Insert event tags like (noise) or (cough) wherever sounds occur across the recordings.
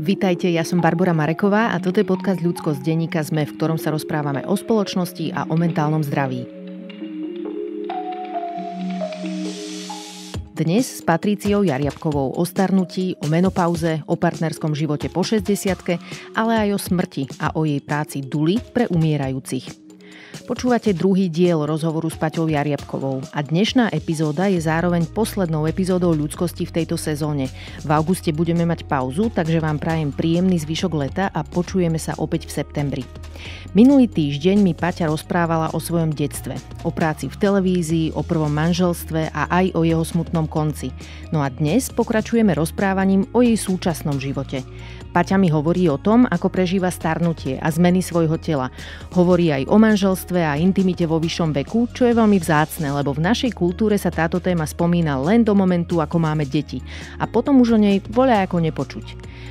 Vitajte, ja som Barbara Mareková a toto je podcast Ľudsko z denníka ZME, v ktorom sa rozprávame o spoločnosti a o mentálnom zdraví. Dnes s Patriciou Jariabkovou o starnutí, o menopauze, o partnerskom živote po 60 ale aj o smrti a o jej práci duly pre umierajúcich. Počúvate druhý diel rozhovoru s Paťou Jariabkovou a dnešná epizóda je zároveň poslednou epizódou ľudskosti v tejto sezóne. V auguste budeme mať pauzu, takže vám prajem príjemný zvyšok leta a počujeme sa opäť v septembri. Minulý týždeň mi Paťa rozprávala o svojom detstve, o práci v televízii, o prvom manželstve a aj o jeho smutnom konci. No a dnes pokračujeme rozprávaním o jej súčasnom živote. Paťa mi hovorí o tom, ako prežíva starnutie a zmeny svojho tela. Hovorí aj o manželstve a intimite vo vyššom veku, čo je veľmi vzácne, lebo v našej kultúre sa táto téma spomína len do momentu, ako máme deti. A potom už o nej voľa ako nepočuť.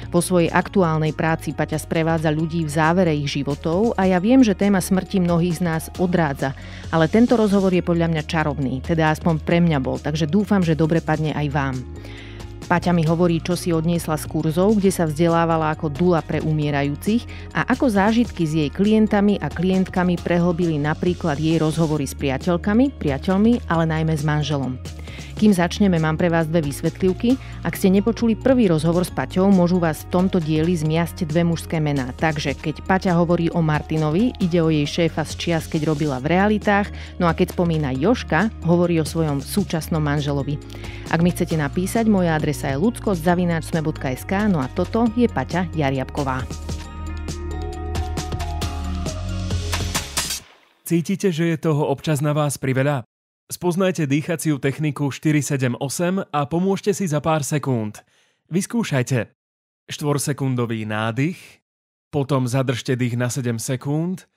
Po svojej aktuálnej práci Paťa sprevádza ľudí v závere ich životov a ja viem, že téma smrti mnohých z nás odrádza, ale tento rozhovor je podľa mňa čarovný, teda aspoň pre mňa bol, takže dúfam, že dobre padne aj vám. Paťa mi hovorí, čo si odniesla z kurzov, kde sa vzdelávala ako dula pre umierajúcich a ako zážitky s jej klientami a klientkami prehlbili napríklad jej rozhovory s priateľkami, priateľmi, ale najmä s manželom. Kým začneme, mám pre vás dve vysvetlivky. Ak ste nepočuli prvý rozhovor s Paťou, môžu vás v tomto dieli zmiasť dve mužské mená. Takže keď Paťa hovorí o Martinovi, ide o jej šéfa z čias, keď robila v realitách, no a keď spomína Joška, hovorí o svojom súčasnom manželovi. Ak mi chcete napísať, moja adresa sa je ludskostzavináčsme.sk, no a toto je Paťa Jariabková. Cítite, že je toho občas na vás priveľa? Spoznajte dýchaciu techniku 478 a pomôžte si za pár sekúnd. Vyskúšajte. 4-sekundový nádych, potom zadržte dých na 7 sekúnd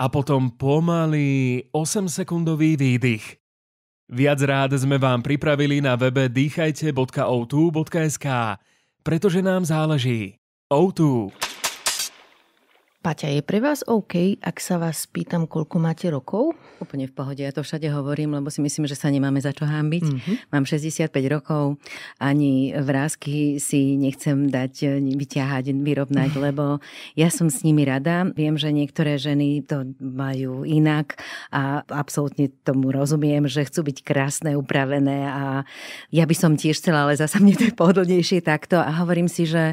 a potom pomalý 8-sekundový výdych. Viac rád sme vám pripravili na webe dýchajte.outu.sk, pretože nám záleží. Outu. 2 Paťa, je pre vás OK, ak sa vás pýtam, koľko máte rokov? Úplne v pohode, ja to všade hovorím, lebo si myslím, že sa nemáme za čo hámbiť. Mm-hmm. Mám 65 rokov, ani vrázky si nechcem dať eh, vyťahať, vyrovnať, (laughs) lebo ja som s nimi rada. Viem, že niektoré ženy to majú inak a absolútne tomu rozumiem, že chcú byť krásne, upravené a ja by som tiež chcela, ale zasa mne to je pohodlnejšie takto a hovorím si, že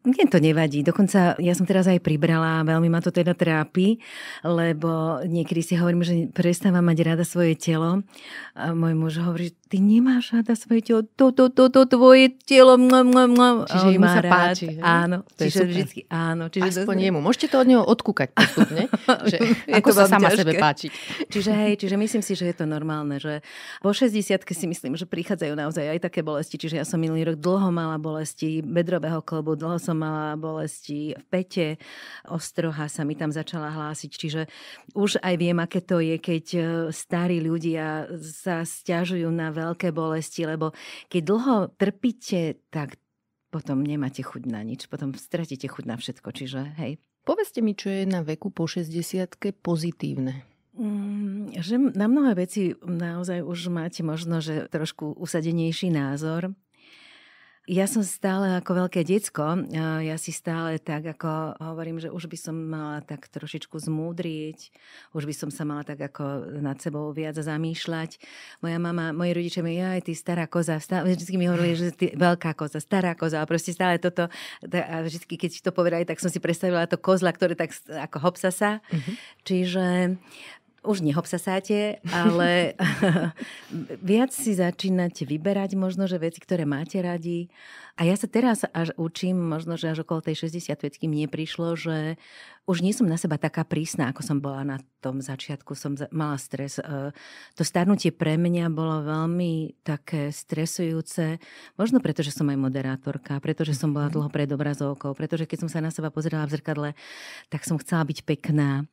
mne to nevadí. Dokonca ja som teraz aj pribrala a veľmi ma to teda trápi, lebo niekedy si hovorím, že prestávam mať rada svoje telo. A môj muž hovorí, ty nemáš rada svoje telo, toto, to, to, tvoje telo, mňa, mňa, mňa. Čiže mu sa rád. páči. Hej? Áno, to čiže je vždycky áno. Čiže Aspoň to... jemu. Môžete to od neho odkúkať postupne, (laughs) že je ako to sa sama ťažké. sebe páči. Čiže hej, čiže myslím si, že je to normálne, že po 60 si myslím, že prichádzajú naozaj aj také bolesti, čiže ja som minulý rok dlho mala bolesti bedrového klobu, dlho som mala bolesti v pete, ostroha sa mi tam začala hlásiť, čiže už aj viem, aké to je, keď e, starí ľudia sa stiažujú na veľa veľké bolesti, lebo keď dlho trpíte, tak potom nemáte chuť na nič, potom stratíte chuť na všetko, čiže hej. Poveste mi, čo je na veku po 60 pozitívne. Mm, že na mnohé veci naozaj už máte možno, že trošku usadenejší názor. Ja som stále ako veľké decko, ja si stále tak ako hovorím, že už by som mala tak trošičku zmúdriť, už by som sa mala tak ako nad sebou viac zamýšľať. Moja mama, moji rodičia mi, aj ty stará koza, stále, vždy mi hovorili, že ty veľká koza, stará koza a proste stále toto, a vždy keď to povedali, tak som si predstavila to kozla, ktoré tak ako hopsa sa. Mm-hmm. Čiže už nehopsasáte, ale (laughs) viac si začínate vyberať možno, že veci, ktoré máte radi. A ja sa teraz až učím, možno, že až okolo tej vecky mne prišlo, že už nie som na seba taká prísna, ako som bola na tom začiatku. Som mala stres. E, to starnutie pre mňa bolo veľmi také stresujúce. Možno preto, že som aj moderátorka, pretože som bola mhm. dlho pred obrazovkou, pretože keď som sa na seba pozerala v zrkadle, tak som chcela byť pekná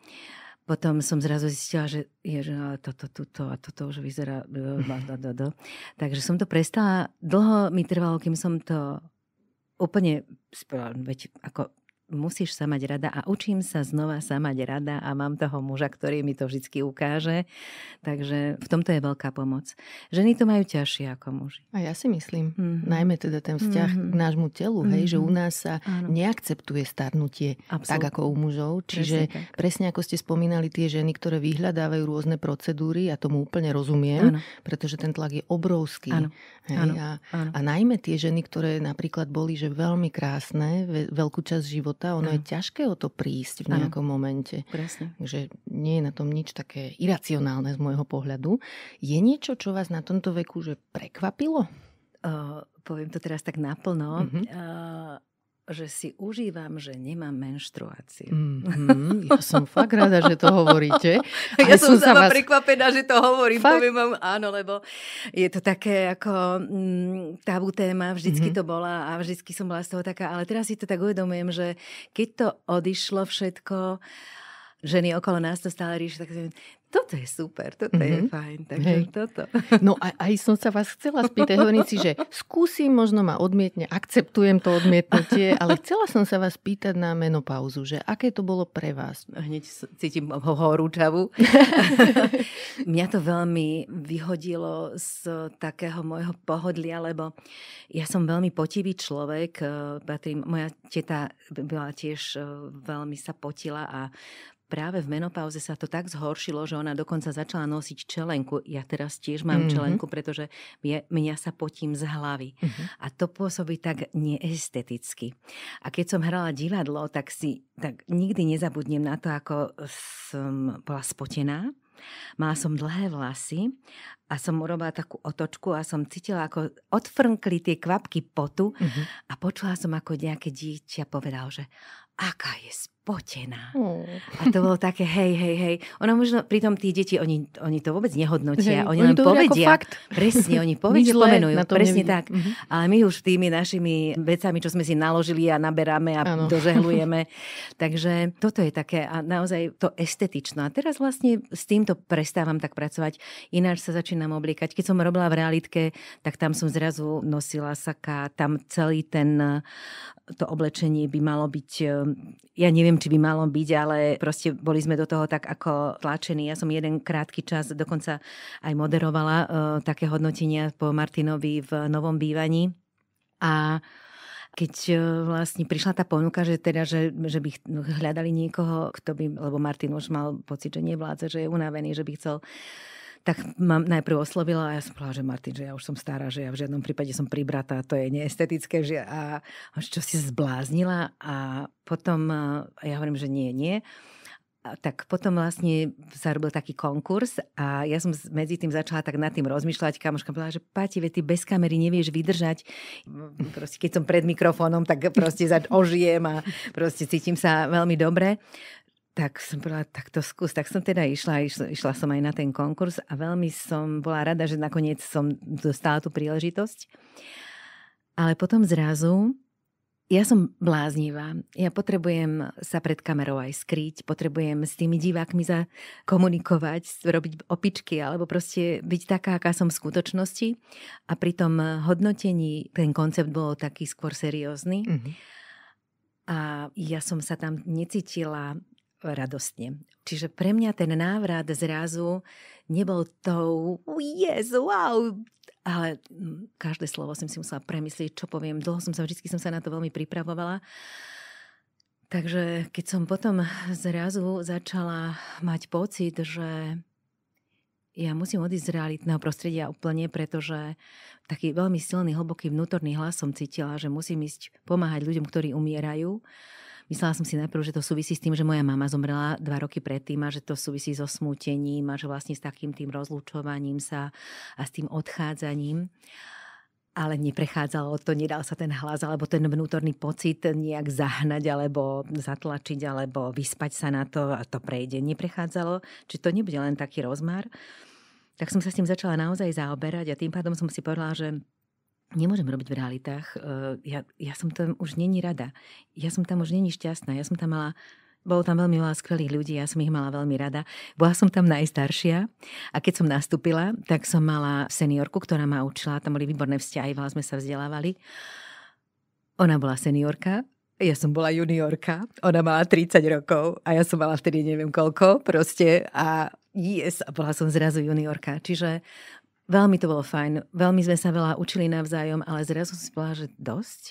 potom som zrazu zistila, že je ale toto, toto a toto už vyzerá. Takže som to prestala. Dlho mi trvalo, kým som to úplne, veď ako musíš sa mať rada a učím sa znova sa mať rada a mám toho muža, ktorý mi to vždy ukáže. Takže v tomto je veľká pomoc. Ženy to majú ťažšie ako muži. A ja si myslím, mm-hmm. najmä teda ten vzťah mm-hmm. k mhm. nášmu telu, mm-hmm. hej, že u mhm. nás sa Áno. neakceptuje starnutie Absolut. tak ako u mužov. Čiže presne, presne ako ste spomínali tie ženy, ktoré vyhľadávajú rôzne procedúry, ja tomu úplne rozumiem, Áno. pretože ten tlak je obrovský. Áno. Hej, Áno. A, Áno. a najmä tie ženy, ktoré napríklad boli že veľmi krásne, veľkú časť života, života, ono no. je ťažké o to prísť v nejakom ano. momente. Presne. Že nie je na tom nič také iracionálne z môjho pohľadu. Je niečo, čo vás na tomto veku že prekvapilo? Uh, poviem to teraz tak naplno. Uh-huh. Uh, že si užívam, že nemám menštruáciu. Mm-hmm. Ja som fakt rada, že to hovoríte. (laughs) ja som, som sama vás... prekvapená, že to hovorím. Fakt? Poviem vám, áno, lebo je to také ako mm, tabu téma, vždycky mm-hmm. to bola a vždycky som bola z toho taká, ale teraz si to tak uvedomujem, že keď to odišlo všetko, uh, ženy okolo nás to stále rieši, tak toto je super, toto mm-hmm. je mhm. fajn, takže Hej. toto. (laughs) No a aj som sa vás chcela spýtať, hovorím si, že skúsim, možno ma odmietne, akceptujem to odmietnutie, (laughs) ale chcela som sa vás pýtať na menopauzu, že aké to bolo pre vás? Hneď cítim ho horúčavu. (laughs) Mňa to veľmi vyhodilo z takého môjho pohodlia, lebo ja som veľmi potivý človek, e, patrím, moja teta bola tiež e, veľmi sa potila a práve v menopauze sa to tak zhoršilo, že ona dokonca začala nosiť čelenku. Ja teraz tiež mám mm-hmm. čelenku, pretože mňa, mňa sa potím z hlavy. Mm-hmm. A to pôsobí tak neesteticky. A keď som hrala divadlo, tak si tak nikdy nezabudnem na to, ako som bola spotená. Mala som dlhé vlasy a som urobila takú otočku a som cítila, ako odfrnkli tie kvapky potu uh-huh. a počula som, ako nejaké dieťa povedal, že aká je spotená. Mm. A to bolo také, hej, hej, hej. Ona možno, pritom tí deti, oni, oni to vôbec nehodnotia, hej, oni, oni to povedia. Fakt. Presne, oni (laughs) povedia, pomenujú, presne nevidí. tak. Mm-hmm. Ale my už tými našimi vecami, čo sme si naložili a naberáme a ano. dožehlujeme. (laughs) Takže toto je také a naozaj to estetično. A teraz vlastne s týmto prestávam tak pracovať. Ináč sa začínam obliekať. Keď som robila v realitke, tak tam som zrazu nosila saka, tam celý ten to oblečenie by malo byť ja neviem, či by malo byť, ale proste boli sme do toho tak ako tlačení. Ja som jeden krátky čas dokonca aj moderovala uh, také hodnotenia po Martinovi v novom bývaní. A keď e, vlastne prišla tá ponuka, že teda, že, že by hľadali niekoho, kto by, lebo Martin už mal pocit, že nevládza, že je unavený, že by chcel tak ma najprv oslovila a ja som povedala, že Martin, že ja už som stará, že ja v žiadnom prípade som pribratá, to je neestetické. Že a, a čo si zbláznila a potom a ja hovorím, že nie, nie. A tak potom vlastne sa robil taký konkurs a ja som medzi tým začala tak nad tým rozmýšľať. Kamoška povedala, že Pati, ve, ty bez kamery nevieš vydržať. (laughs) Proste keď som pred mikrofónom, tak proste ožijem a proste cítim sa veľmi dobre tak som povedala, tak to skús. Tak som teda išla, išla, išla som aj na ten konkurs a veľmi som bola rada, že nakoniec som dostala tú príležitosť. Ale potom zrazu, ja som bláznivá. Ja potrebujem sa pred kamerou aj skryť, potrebujem s tými divákmi za komunikovať, robiť opičky, alebo proste byť taká, aká som v skutočnosti. A pri tom hodnotení ten koncept bol taký skôr seriózny. Mm-hmm. A ja som sa tam necítila radostne. Čiže pre mňa ten návrat zrazu nebol tou yes, wow, ale mm, každé slovo som si musela premyslieť, čo poviem. Dlho som sa, vždy som sa na to veľmi pripravovala. Takže keď som potom zrazu začala mať pocit, že ja musím odísť z realitného prostredia úplne, pretože taký veľmi silný, hlboký vnútorný hlas som cítila, že musím ísť pomáhať ľuďom, ktorí umierajú Myslela som si najprv, že to súvisí s tým, že moja mama zomrela dva roky predtým a že to súvisí so smútením a že vlastne s takým tým rozlučovaním sa a s tým odchádzaním ale neprechádzalo to, nedal sa ten hlas alebo ten vnútorný pocit nejak zahnať alebo zatlačiť alebo vyspať sa na to a to prejde. Neprechádzalo, či to nebude len taký rozmar. Tak som sa s tým začala naozaj zaoberať a tým pádom som si povedala, že nemôžem robiť v realitách. Eh, ja, ja som tam už není rada. Ja som tam už není šťastná. Ja som tam mala bolo tam veľmi veľa skvelých ľudí, ja som ich mala veľmi rada. Bola som tam najstaršia a keď som nastúpila, tak som mala seniorku, ktorá ma učila, tam boli výborné vzťahy, veľa sme sa vzdelávali. Ona bola seniorka, ja som bola juniorka, ona mala 30 rokov a ja som mala vtedy neviem koľko proste a yes, a bola som zrazu juniorka. Čiže Veľmi to bolo fajn, veľmi sme sa veľa učili navzájom, ale zrazu som si povedala, že dosť.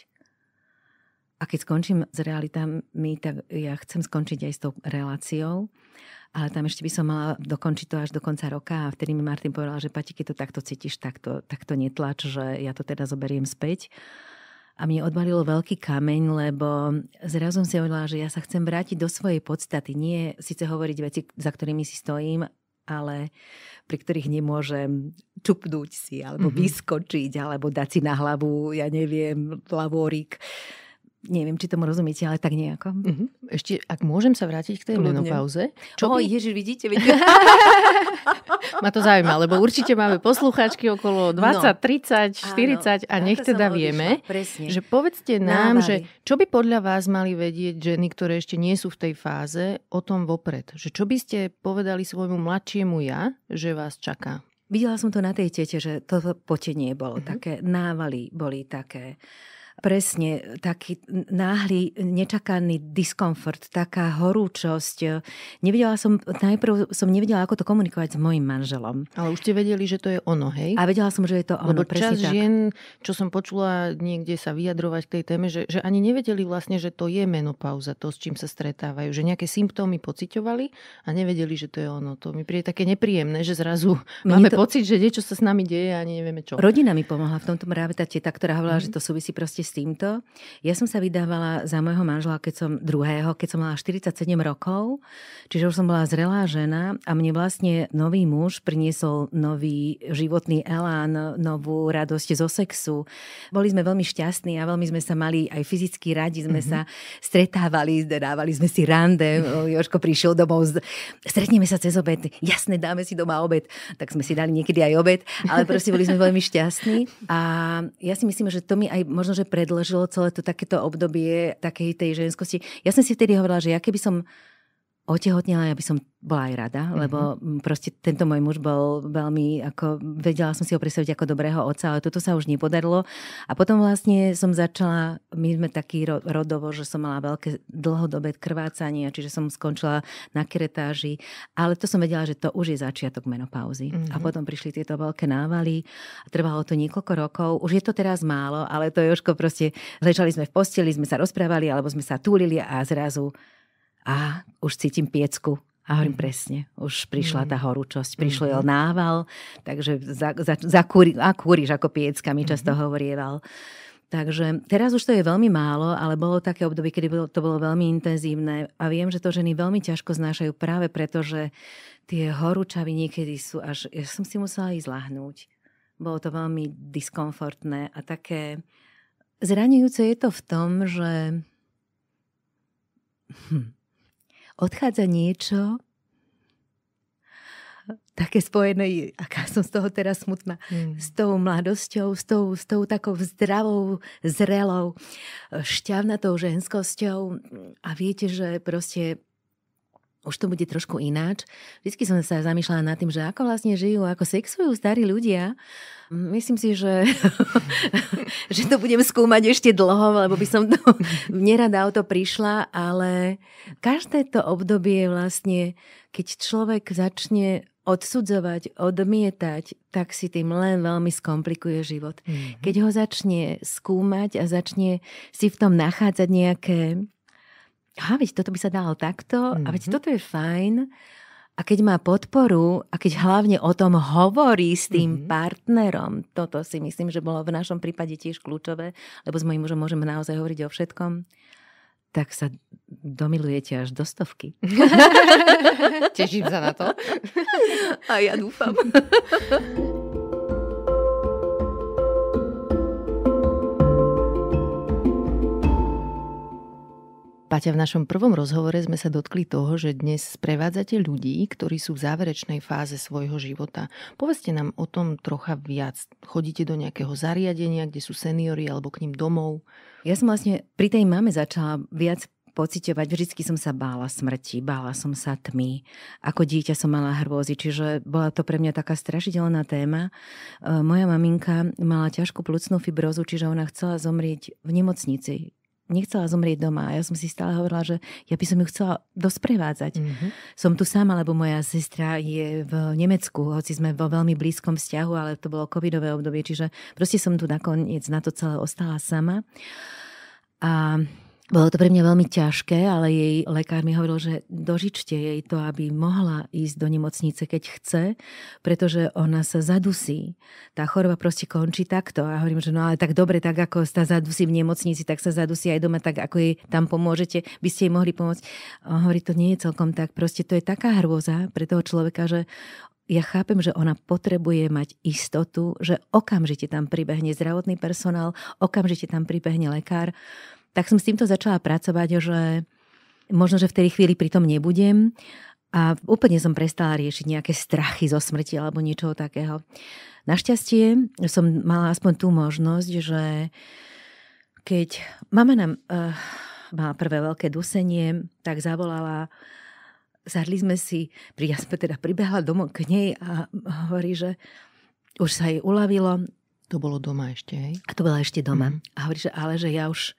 A keď skončím s realitami, tak ja chcem skončiť aj s tou reláciou, ale tam ešte by som mala dokončiť to až do konca roka a vtedy mi Martin povedal, že Pati, keď to takto cítiš, tak to, tak to netlač, že ja to teda zoberiem späť. A mne odbalilo veľký kameň, lebo zrazu som si hovorila, že ja sa chcem vrátiť do svojej podstaty. Nie síce hovoriť veci, za ktorými si stojím, ale pri ktorých nemôžem čupnúť si alebo mm-hmm. vyskočiť alebo dať si na hlavu, ja neviem, lavórik. Neviem, či tomu rozumiete, ale tak nejako. Uh-huh. Ešte, ak môžem sa vrátiť k tej Kľudne. menopauze. Čo oh, by... Ježiš, vidíte, (laughs) vidíte. Ma to zaujíma, lebo určite máme poslucháčky okolo 20, no. 30, 40 Áno, a nech teda vieme, Presne. že povedzte nám, Návary. že čo by podľa vás mali vedieť ženy, ktoré ešte nie sú v tej fáze, o tom vopred. Že čo by ste povedali svojmu mladšiemu ja, že vás čaká? Videla som to na tej tete, že to potenie bolo uh-huh. také, návaly boli také. Presne, taký náhly, nečakaný diskomfort, taká horúčosť. Nevedela som, najprv som nevedela, ako to komunikovať s mojim manželom. Ale už ste vedeli, že to je ono, hej? A vedela som, že je to ono, Lebo čas tak. žien, čo som počula niekde sa vyjadrovať k tej téme, že, že ani nevedeli vlastne, že to je menopauza, to, s čím sa stretávajú, že nejaké symptómy pociťovali a nevedeli, že to je ono. To mi príde také nepríjemné, že zrazu Mne (laughs) máme to... pocit, že niečo sa s nami deje a ani nevieme čo. Rodina mi pomohla v tomto práve tá teta, ktorá hovorila, mm. že to súvisí proste s týmto. Ja som sa vydávala za môjho manžela, keď som druhého, keď som mala 47 rokov, čiže už som bola zrelá žena a mne vlastne nový muž priniesol nový životný elán, novú radosť zo sexu. Boli sme veľmi šťastní a veľmi sme sa mali aj fyzicky radi, sme mm-hmm. sa stretávali, dávali sme si rande. Joško prišiel domov, z... stretneme sa cez obed, jasne dáme si doma obed, tak sme si dali niekedy aj obed, ale proste boli sme veľmi šťastní a ja si myslím, že to mi aj možno, že pre predložilo celé to takéto obdobie takej tej ženskosti. Ja som si vtedy hovorila, že ja keby som otehotnila, ja by som bola aj rada, mm-hmm. lebo mm, proste tento môj muž bol veľmi, ako vedela som si ho predstaviť ako dobrého oca, ale toto sa už nepodarilo. A potom vlastne som začala, my sme taký rodovo, že som mala veľké dlhodobé krvácanie, čiže som skončila na kretáži, ale to som vedela, že to už je začiatok menopauzy. Mm-hmm. A mhm. potom prišli tieto veľké návaly, trvalo to niekoľko rokov, už je to teraz málo, ale to Joško proste, ležali sme v posteli, sme sa rozprávali, alebo sme sa túlili a zrazu a už cítim piecku. A hovorím mm. presne, už prišla mhm. tá horúčosť, prišiel mm. nával, takže za, za, za kúri, a kúriš ako piecka, mi často mm. hovorieval. Takže teraz už to je veľmi málo, ale bolo také obdobie, kedy bolo, to bolo veľmi intenzívne a viem, že to ženy veľmi ťažko znášajú práve preto, že tie horúčavy niekedy sú až... Ja som si musela ísť lahnúť. Bolo to veľmi diskomfortné a také... Zraňujúce je to v tom, že... Hm odchádza niečo také spojené, aká som z toho teraz smutná, mm. s tou mladosťou, s tou, s tou takou zdravou, zrelou, šťavnatou ženskosťou. A viete, že proste už to bude trošku ináč. Vždycky som sa zamýšľala nad tým, že ako vlastne žijú, ako sexujú starí ľudia. Myslím si, že, (laughs) že to budem skúmať ešte dlho, lebo by som to (laughs) nerada o to prišla, ale každé to obdobie vlastne, keď človek začne odsudzovať, odmietať, tak si tým len veľmi skomplikuje život. Mm-hmm. Keď ho začne skúmať a začne si v tom nachádzať nejaké aha, veď toto by sa dalo takto, mm-hmm. a veď mhm. toto je fajn. A keď má podporu a keď hlavne o tom hovorí s tým mm-hmm. partnerom, toto si myslím, že bolo v našom prípade tiež kľúčové, lebo s mojím mužom môžeme naozaj hovoriť o všetkom, tak sa domilujete až do stovky. (laughs) Teším sa na to. A ja dúfam. (laughs) Paťa, v našom prvom rozhovore sme sa dotkli toho, že dnes sprevádzate ľudí, ktorí sú v záverečnej fáze svojho života. Poveste nám o tom trocha viac. Chodíte do nejakého zariadenia, kde sú seniory alebo k ním domov? Ja som vlastne pri tej mame začala viac pociťovať. Vždycky som sa bála smrti, bála som sa tmy. Ako dieťa som mala hrôzy, čiže bola to pre mňa taká strašidelná téma. E, moja maminka mala ťažkú plucnú fibrozu, čiže ona chcela zomrieť v nemocnici nechcela zomrieť doma. Ja som si stále hovorila, že ja by som ju chcela dosprevádzať. Mm-hmm. Som tu sama, lebo moja sestra je v Nemecku, hoci sme vo veľmi blízkom vzťahu, ale to bolo covidové obdobie, čiže proste som tu nakoniec na to celé ostala sama. A bolo to pre mňa veľmi ťažké, ale jej lekár mi hovoril, že dožičte jej to, aby mohla ísť do nemocnice, keď chce, pretože ona sa zadusí. Tá choroba proste končí takto. A hovorím, že no ale tak dobre, tak ako sa zadusí v nemocnici, tak sa zadusí aj doma, tak ako jej tam pomôžete, by ste jej mohli pomôcť. A hovorí, to nie je celkom tak. Proste to je taká hrôza pre toho človeka, že ja chápem, že ona potrebuje mať istotu, že okamžite tam pribehne zdravotný personál, okamžite tam pribehne lekár tak som s týmto začala pracovať, že možno, že v tej chvíli pritom nebudem a úplne som prestala riešiť nejaké strachy zo smrti alebo niečoho takého. Našťastie som mala aspoň tú možnosť, že keď mama nám uh, mala prvé veľké dusenie, tak zavolala sadli sme si, pri ja sme teda pribehla domov k nej a hovorí, že už sa jej uľavilo. To bolo doma ešte, hej? A to bola ešte doma. Mm. A hovorí, že ale že ja už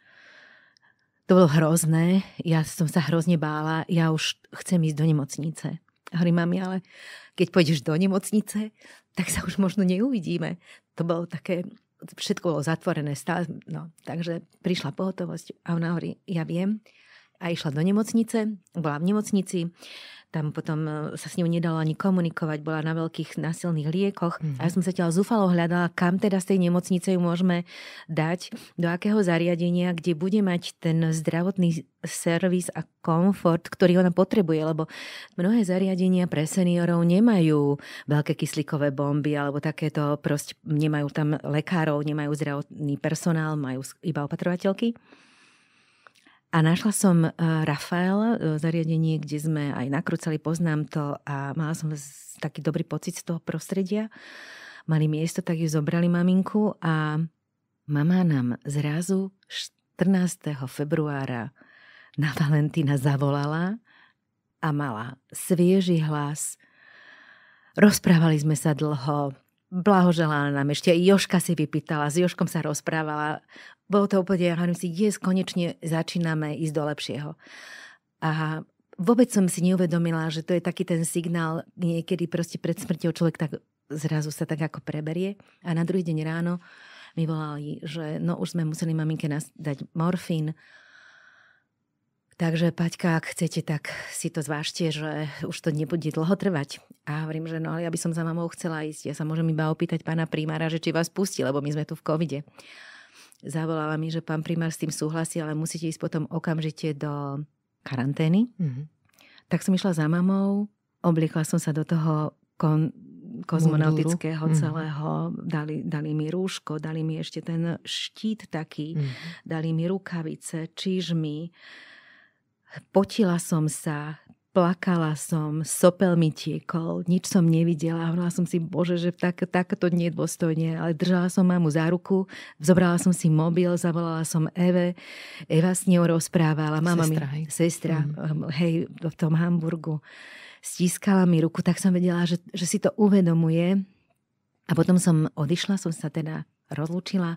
to bolo hrozné, ja som sa hrozne bála, ja už chcem ísť do nemocnice. A hovorím, mami, ale keď pôjdeš do nemocnice, tak sa už možno neuvidíme. To bolo také, všetko bolo zatvorené, stále, no, takže prišla pohotovosť a ona hovorí, ja viem, a išla do nemocnice, bola v nemocnici, tam potom e, sa s ňou nedalo ani komunikovať, bola na veľkých násilných liekoch mm-hmm. a ja som sa teda zúfalo hľadala, kam teda z tej nemocnice ju môžeme dať, do akého zariadenia, kde bude mať ten zdravotný servis a komfort, ktorý ona potrebuje, lebo mnohé zariadenia pre seniorov nemajú veľké kyslíkové bomby alebo takéto, proste nemajú tam lekárov, nemajú zdravotný personál, majú iba opatrovateľky. A našla som eh, Rafael, eh, zariadenie, kde sme aj nakrúcali, poznám to a mala som taký dobrý pocit z toho prostredia. Mali miesto, tak ju zobrali maminku a mama nám zrazu 14. februára na Valentína zavolala a mala svieži hlas. Rozprávali sme sa dlho, blahoželala nám ešte. Joška si vypýtala, s Joškom sa rozprávala. Bolo to úplne, ja hovorím si, dnes konečne začíname ísť do lepšieho. A vôbec som si neuvedomila, že to je taký ten signál, niekedy proste pred smrťou človek tak zrazu sa tak ako preberie. A na druhý deň ráno mi volali, že no už sme museli maminke dať morfín, Takže Paťka, ak chcete, tak si to zvážte, že už to nebude dlho trvať. A hovorím, že no ale ja by som za mamou chcela ísť. Ja sa môžem iba opýtať pána primára, že či vás pustí, lebo my sme tu v covide. Zavolala mi, že pán primár s tým súhlasí, ale musíte ísť potom okamžite do karantény. Mm-hmm. Tak som išla za mamou, obliekla som sa do toho kon- kozmonautického Munduru. Mhm. celého. Mm. Dali, dali mi rúško, dali mi ešte ten štít taký, mm. dali mi rukavice, čižmy. Potila som sa, plakala som, sopel mi tiekol, nič som nevidela. Hovorila som si, bože, že tak, je dôstojne. ale držala som mamu za ruku, zobrala som si mobil, zavolala som Eve, Eva s ňou rozprávala, mama sestra, mi, hej. sestra, mm. Um, hej, v tom Hamburgu, stískala mi ruku, tak som vedela, že, že si to uvedomuje. A potom som odišla, som sa teda rozlúčila.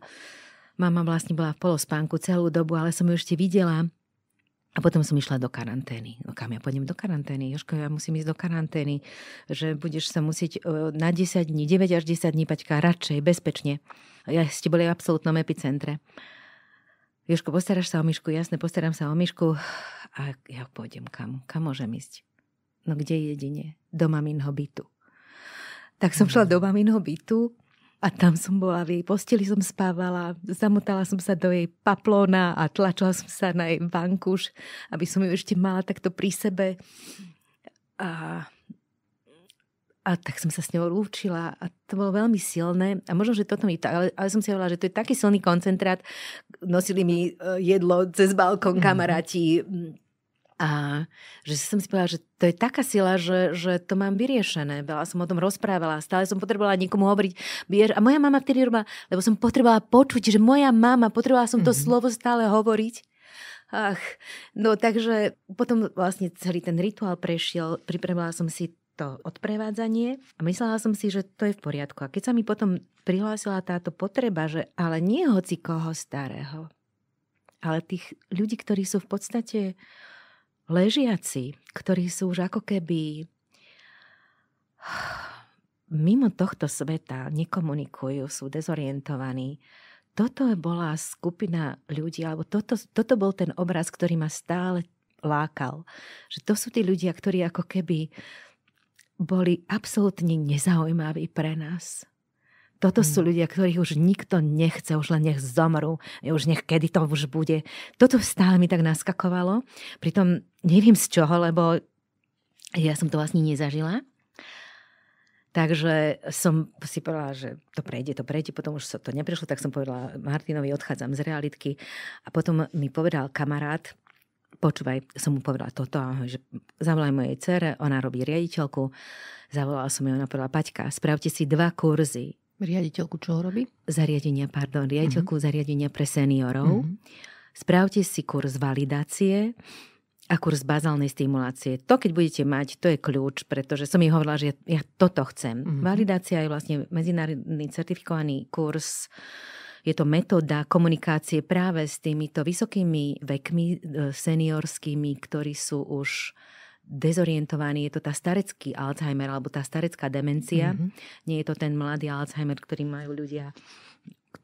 Mama vlastne bola v polospánku celú dobu, ale som ju ešte videla a potom som išla do karantény. No kam ja pôjdem do karantény? Joško, ja musím ísť do karantény, že budeš sa musieť e, na 10 dní, 9 až 10 dní, Paťka, radšej, bezpečne. Ja ste boli v absolútnom epicentre. Joško, postaráš sa o myšku? Jasne, postaram sa o myšku. A ja pôjdem kam? Kam môžem ísť? No kde jedine? Do maminho bytu. Tak som šla do maminho bytu a tam som bola v jej posteli, som spávala, zamotala som sa do jej paplona a tlačila som sa na jej vankuš, aby som ju ešte mala takto pri sebe. A, a tak som sa s ňou rúčila a to bolo veľmi silné. A možno, že toto mi... Ale, ale som si hovorila, že to je taký silný koncentrát. Nosili mi e, jedlo cez balkón mhm. kamaráti. Mm a že som si povedala, že to je taká sila, že, že to mám vyriešené. Veľa som o tom rozprávala, stále som potrebovala niekomu hovoriť. A moja mama vtedy robila, lebo som potrebovala počuť, že moja mama, potrebovala som to mm-hmm. slovo stále hovoriť. Ach, no takže potom vlastne celý ten rituál prešiel, pripravila som si to odprevádzanie a myslela som si, že to je v poriadku. A keď sa mi potom prihlásila táto potreba, že ale nie hoci koho starého, ale tých ľudí, ktorí sú v podstate uh, ležiaci, ktorí sú už ako keby mimo tohto sveta, nekomunikujú, sú dezorientovaní. Toto bola skupina ľudí, alebo toto, toto bol ten obraz, ktorý ma stále lákal. Že to sú tí ľudia, ktorí ako keby boli absolútne nezaujímaví pre nás. Toto mm. sú ľudia, ktorých už nikto nechce, už len nech zomru, už nech kedy to už bude. Toto stále mi tak naskakovalo. Pritom neviem z čoho, lebo ja som to vlastne nezažila. Takže som si povedala, že to prejde, to prejde, potom už to neprešlo, tak som povedala Martinovi, odchádzam z realitky. A potom mi povedal kamarát, počúvaj, som mu povedala toto, že zavolaj mojej dcere, ona robí riaditeľku, zavolala som ju ona povedala, Paťka, spravte si dva kurzy Riaditeľku čo robí? Zariadenia, pardon, riaditeľku uh-huh. zariadenia pre seniorov. Uh-huh. Spravte si kurz validácie a kurz bazálnej stimulácie. To, keď budete mať, to je kľúč, pretože som jej hovorila, že ja, ja toto chcem. Uh-huh. Validácia je vlastne medzinárodný certifikovaný kurz. Je to metóda komunikácie práve s týmito vysokými vekmi e, seniorskými, ktorí sú už dezorientovaný, je to tá starecký Alzheimer alebo tá starecká demencia. Mm-hmm. Nie je to ten mladý Alzheimer, ktorý majú ľudia,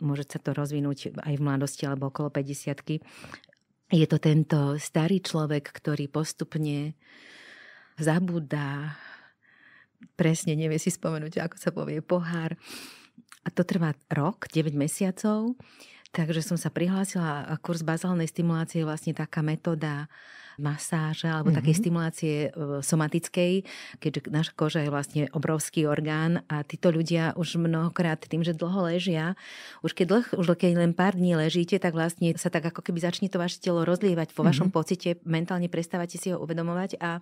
môže sa to rozvinúť aj v mladosti alebo okolo 50 Je to tento starý človek, ktorý postupne zabúda, presne nevie si spomenúť, ako sa povie pohár. A to trvá rok, 9 mesiacov. Takže som sa prihlásila a kurz bazálnej stimulácie je vlastne taká metóda, masáže alebo mm-hmm. takej stimulácie e, somatickej, keďže naša koža je vlastne obrovský orgán a títo ľudia už mnohokrát tým, že dlho ležia, už keď, dlh, už keď len pár dní ležíte, tak vlastne sa tak ako keby začne to vaše telo rozlievať po vašom mm-hmm. pocite, mentálne prestávate si ho uvedomovať a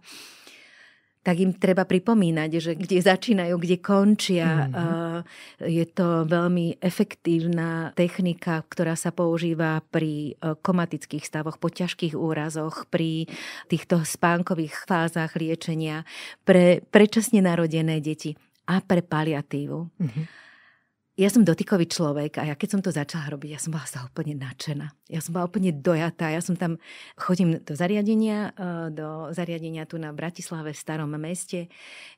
tak im treba pripomínať, že kde začínajú, kde končia. Mm-hmm. Je to veľmi efektívna technika, ktorá sa používa pri e, komatických stavoch, po ťažkých úrazoch, pri týchto spánkových fázach liečenia pre predčasne narodené deti a pre paliatívu. Mm-hmm ja som dotykový človek a ja keď som to začala robiť, ja som bola sa úplne nadšená. Ja som bola úplne dojatá. Ja som tam, chodím do zariadenia, e, do zariadenia tu na Bratislave v starom meste,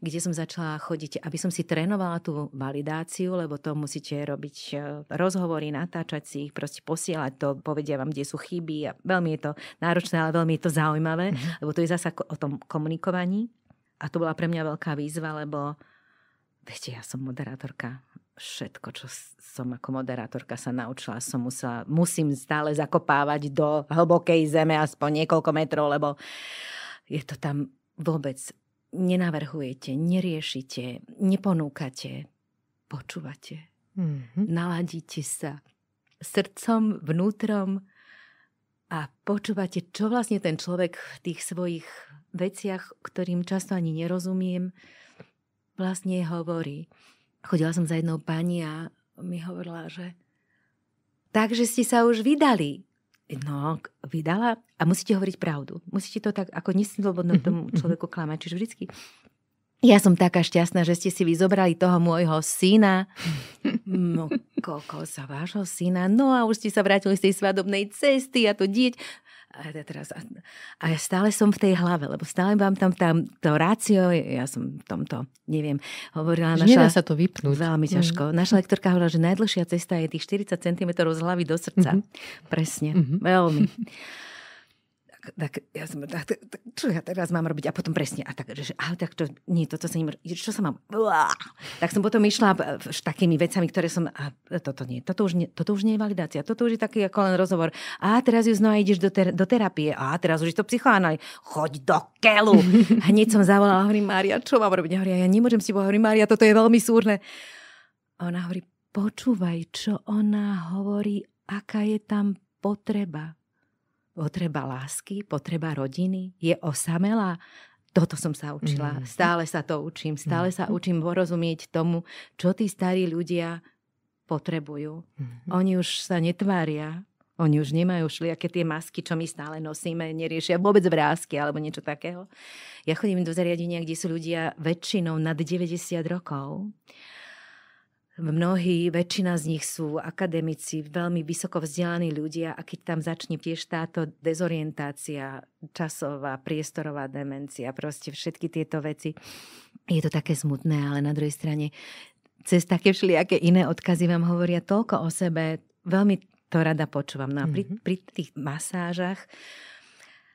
kde som začala chodiť, aby som si trénovala tú validáciu, lebo to musíte robiť e, rozhovory, natáčať si ich, proste posielať to, povedia vám, kde sú chyby. A veľmi je to náročné, ale veľmi je to zaujímavé, mm-hmm. lebo to je zasa o tom komunikovaní. A to bola pre mňa veľká výzva, lebo viete, ja som moderátorka všetko, čo som ako moderátorka sa naučila, som musela, musím stále zakopávať do hlbokej zeme aspoň niekoľko metrov, lebo je to tam vôbec nenavrhujete, neriešite, neponúkate, počúvate, mm-hmm. naladíte sa srdcom, vnútrom a počúvate, čo vlastne ten človek v tých svojich veciach, ktorým často ani nerozumiem, vlastne hovorí. Chodila som za jednou pani a mi hovorila, že takže ste sa už vydali. No, vydala a musíte hovoriť pravdu. Musíte to tak, ako neslobodno mhm, tomu mhm. človeku klamať. Čiže vždycky ja som taká šťastná, že ste si vyzobrali toho môjho syna. No, koľko za vášho syna. No a už ste sa vrátili z tej svadobnej cesty a to dieť a, teraz, a, a ja stále som v tej hlave, lebo stále mám tam, tam to rácio, ja som v tomto, neviem, hovorila naša... Nedá sa to vypnúť. Veľmi mm. ťažko. Mm. Naša lektorka hovorila, že najdlhšia cesta je tých 40 cm z hlavy do srdca. Mm-hmm. Presne, mm-hmm. veľmi. (laughs) tak, ja som, tak, tak, tak, čo ja teraz mám robiť? A potom presne, a tak, že, ale tak to, nie, toto sa nemôže, čo sa mám, Uá! tak som potom išla e, s takými vecami, ktoré som, a toto nie, toto už nie, toto už nie je validácia, toto už je taký ako len rozhovor. A teraz ju znova ideš do, ter, do terapie, a teraz už je to psychoanaj, choď do kelu. (laughs) Hneď som zavolala, hovorím, Mária, čo mám robiť? Hovorím, ja nemôžem si tebou, hovorím, Mária, toto je veľmi súrne. A ona hovorí, počúvaj, čo ona hovorí, aká je tam potreba potreba lásky, potreba rodiny je osamelá. Toto som sa učila, mm. stále sa to učím, stále sa mm. učím porozumieť tomu, čo tí starí ľudia potrebujú. Mm-hmm. Oni už sa netvária, oni už nemajú šliaké tie masky, čo my stále nosíme, neriešia vôbec vrázky alebo niečo takého. Ja chodím do zariadenia, kde sú ľudia väčšinou nad 90 rokov Mnohí, väčšina z nich sú akademici, veľmi vysoko vzdelaní ľudia a keď tam začne tiež táto dezorientácia, časová, priestorová demencia, proste všetky tieto veci, je to také smutné, ale na druhej strane cez také všelijaké iné odkazy vám hovoria toľko o sebe, veľmi to rada počúvam. No a pri, mhm. pri tých masážach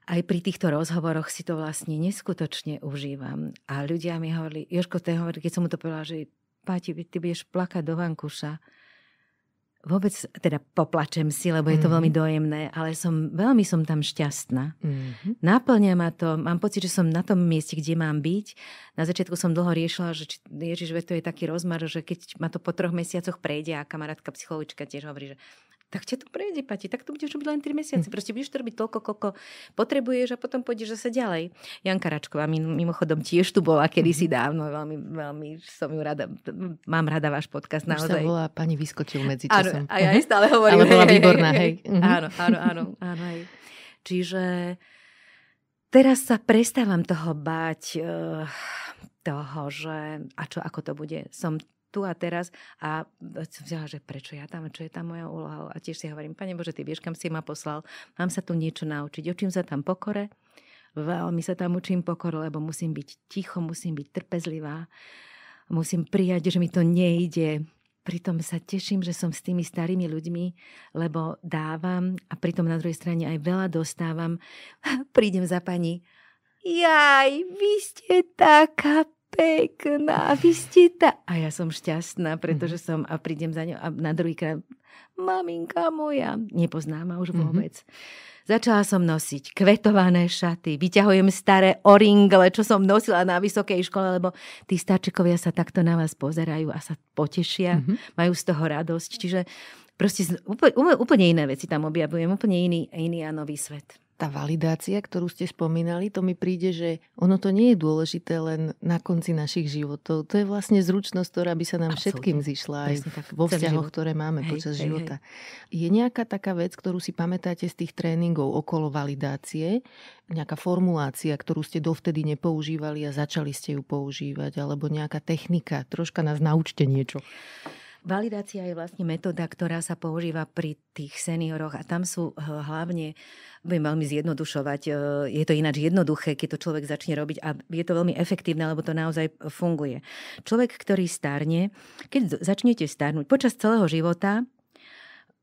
aj pri týchto rozhovoroch si to vlastne neskutočne užívam. A ľudia mi hovorili, Jožko, hovorí, keď som mu to povedala, že páti, ty budeš plakať do vankuša. Vôbec, teda poplačem si, lebo je to mm. veľmi mhm. dojemné, ale som, veľmi som tam šťastná. Mm. Náplňa ma to, mám pocit, že som na tom mieste, kde mám byť. Na začiatku som dlho riešila, že Ježiš, to je taký rozmar, že keď ma to po troch mesiacoch prejde a kamarátka psychologička tiež hovorí, že tak ťa to prejde, Pati, tak to budeš robiť len 3 mesiace. Hm. Proste budeš to robiť toľko, koľko potrebuješ a potom pôjdeš zase ďalej. Janka Račková mimochodom tiež tu bola kedysi mhm. dávno, veľmi, veľmi som ju rada, mám rada váš podcast Už naozaj. Už bola, pani vyskočil medzi časom. Áno, a ja jej mhm. stále hovorím. Ale bola výborná, hej. Mhm. Áno, áno, áno, áno, hej. Čiže teraz sa prestávam toho bať, eh, toho, že a čo, ako to bude. Som tu a teraz a som vzala, že prečo ja tam, čo je tam moja úloha. A tiež si hovorím, Pane Bože, Ty vieš, kam si ma poslal, mám sa tu niečo naučiť. Učím sa tam pokore, veľmi sa tam učím pokor, lebo musím byť ticho, musím byť trpezlivá, musím prijať, že mi to nejde, pritom sa teším, že som s tými starými ľuďmi, lebo dávam a pritom na druhej strane aj veľa dostávam. (laughs) Prídem za pani. Jaj, vy ste taká pekná, no vy ste tá. A ja som šťastná, mhm. pretože som a prídem za ňou a na druhýkrát, maminka moja, nepoznám ma už mhm. vôbec. Mm-hmm. Začala som nosiť kvetované šaty, vyťahujem staré oringle, čo som nosila na vysokej škole, lebo tí starčekovia sa takto na vás pozerajú a sa potešia, mm-hmm. majú z toho radosť. Čiže proste úplne, úplne iné veci tam objavujem, úplne iný, iný a nový svet tá validácia, ktorú ste spomínali, to mi príde, že ono to nie je dôležité len na konci našich životov. To je vlastne zručnosť, ktorá by sa nám Absolutne. všetkým zišla aj tak, vo vzťahoch, život. ktoré máme hej, počas hej, života. Hej. Je nejaká taká vec, ktorú si pamätáte z tých tréningov okolo validácie, nejaká formulácia, ktorú ste dovtedy nepoužívali a začali ste ju používať, alebo nejaká technika, troška nás naučte niečo. Validácia je vlastne metóda, ktorá sa používa pri tých senioroch a tam sú eh, hlavne, budem veľmi zjednodušovať, eh, je to ináč jednoduché, keď to človek začne robiť a je to veľmi efektívne, lebo to naozaj funguje. Človek, ktorý starne, keď začnete starnúť počas celého života,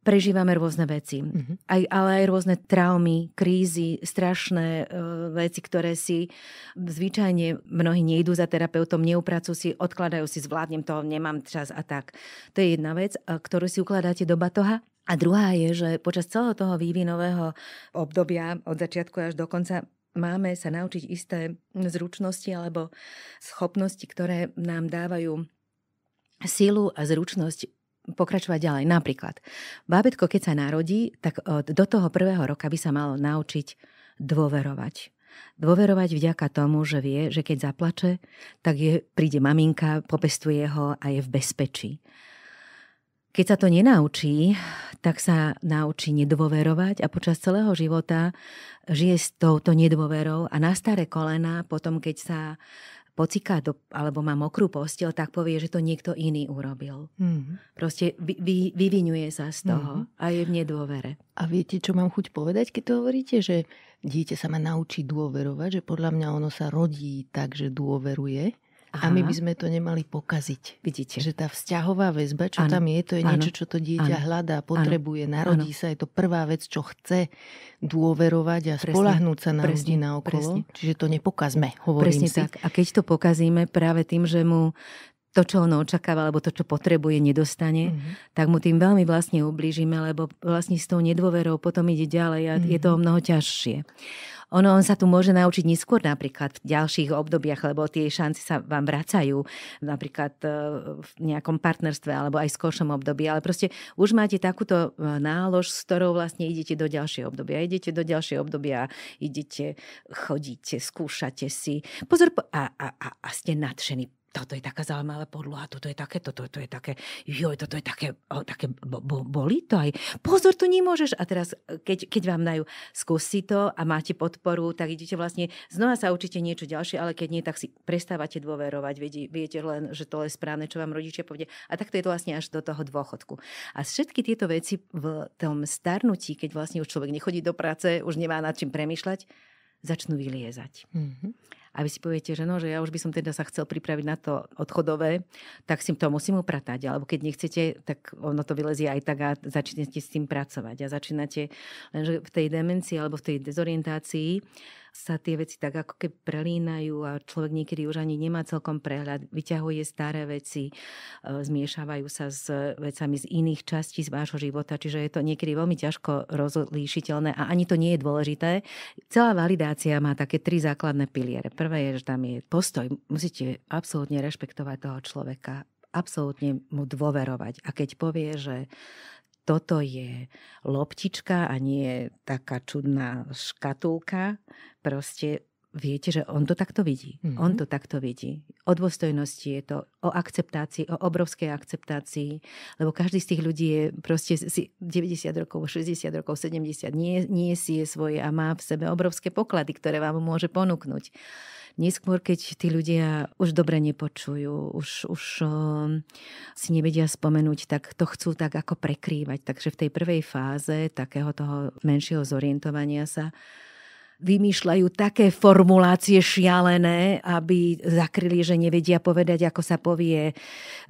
prežívame rôzne veci, mm-hmm. aj, ale aj rôzne traumy, krízy, strašné e, veci, ktoré si zvyčajne mnohí nejdú za terapeutom, neupracujú si, odkladajú si, zvládnem to, nemám čas a tak. To je jedna vec, e, ktorú si ukladáte do batoha. A druhá je, že počas celého toho vývinového obdobia, od začiatku až do konca, máme sa naučiť isté zručnosti alebo schopnosti, ktoré nám dávajú silu a zručnosť pokračovať ďalej. Napríklad, bábetko, keď sa narodí, tak e, do toho prvého roka by sa malo naučiť dôverovať. Dôverovať vďaka tomu, že vie, že keď zaplače, tak je, príde maminka, popestuje ho a je v bezpečí. Keď sa to nenaučí, tak sa naučí nedôverovať a počas celého života žije s touto nedôverou a na staré kolena, potom keď sa pociká do, alebo má mokrú postel, tak povie, že to niekto iný urobil. Mm. Proste vy, vy, vyvinuje sa z toho mm. a je v nedôvere. A viete, čo mám chuť povedať, keď to hovoríte, že dieťa sa ma naučiť dôverovať, že podľa mňa ono sa rodí tak, že dôveruje Aha. a my by sme to nemali pokaziť. Vidíte. Že tá vzťahová väzba, čo ano. tam je, to je ano. niečo, čo to dieťa ano. hľadá, potrebuje, ano. narodí ano. sa. Je to prvá vec, čo chce dôverovať a presne, spolahnúť sa na presne, ľudí na okolo. Presne. Čiže to nepokazme, hovorím presne si. tak. A keď to pokazíme práve tým, že mu to, čo ono očakáva, alebo to, čo potrebuje, nedostane, mm-hmm. tak mu tým veľmi vlastne ublížime, lebo vlastne s tou nedôverou potom ide ďalej a mm-hmm. je to mhm. o mnoho ťažšie. Ono, on sa tu môže naučiť neskôr napríklad v ďalších obdobiach, lebo tie šance sa vám vracajú napríklad e, v nejakom partnerstve alebo aj v skoršom období, ale proste už máte takúto e, nálož, s ktorou vlastne idete do ďalšieho obdobia. Idete do ďalšieho obdobia, idete, chodíte, skúšate si. Pozor, a, a, a, a ste nadšení toto je taká zaujímavá podloha, toto je také, toto, toto je také, joj, toto je také, o, také bo, bo, boli to aj. Pozor, tu nemôžeš. A teraz, e, keď, keď vám dajú, skúsi to a máte podporu, tak idete vlastne, znova sa určite niečo ďalšie, ale keď nie, tak si prestávate dôverovať, viete, viete len, že to je správne, čo vám rodičia povedia. A takto je to vlastne až do toho dôchodku. A všetky tieto veci v tom starnutí, keď vlastne už človek nechodí do práce, už nemá nad čím premýšľať, začnú vyliezať. Mm-hmm a vy si poviete, že no, že ja už by som teda sa chcel pripraviť na to odchodové, tak si to musím upratať. Alebo keď nechcete, tak ono to vylezie aj tak a začnete s tým pracovať. A začínate lenže v tej demencii alebo v tej dezorientácii sa tie veci tak ako keby prelínajú a človek niekedy už ani nemá celkom prehľad, vyťahuje staré veci, e, zmiešavajú sa s vecami z iných častí z vášho života, čiže je to niekedy veľmi ťažko rozlíšiteľné a ani to nie je dôležité. Celá validácia má také tri základné piliere. Prvé je, že tam je postoj. Musíte absolútne rešpektovať toho človeka absolútne mu dôverovať. A keď povie, že toto je loptička a nie taká čudná škatulka. Proste viete, že on to takto vidí. Mm-hmm. On to takto vidí. O dôstojnosti je to, o akceptácii, o obrovskej akceptácii, lebo každý z tých ľudí je proste 90 rokov, 60 rokov, 70, nie, nie si je svoje a má v sebe obrovské poklady, ktoré vám môže ponúknuť neskôr, keď tí ľudia už dobre nepočujú, už, už eh, si nevedia spomenúť, tak to chcú tak ako prekrývať. Takže v tej prvej fáze takého toho menšieho zorientovania sa vymýšľajú také formulácie šialené, aby zakryli, že nevedia povedať, ako sa povie.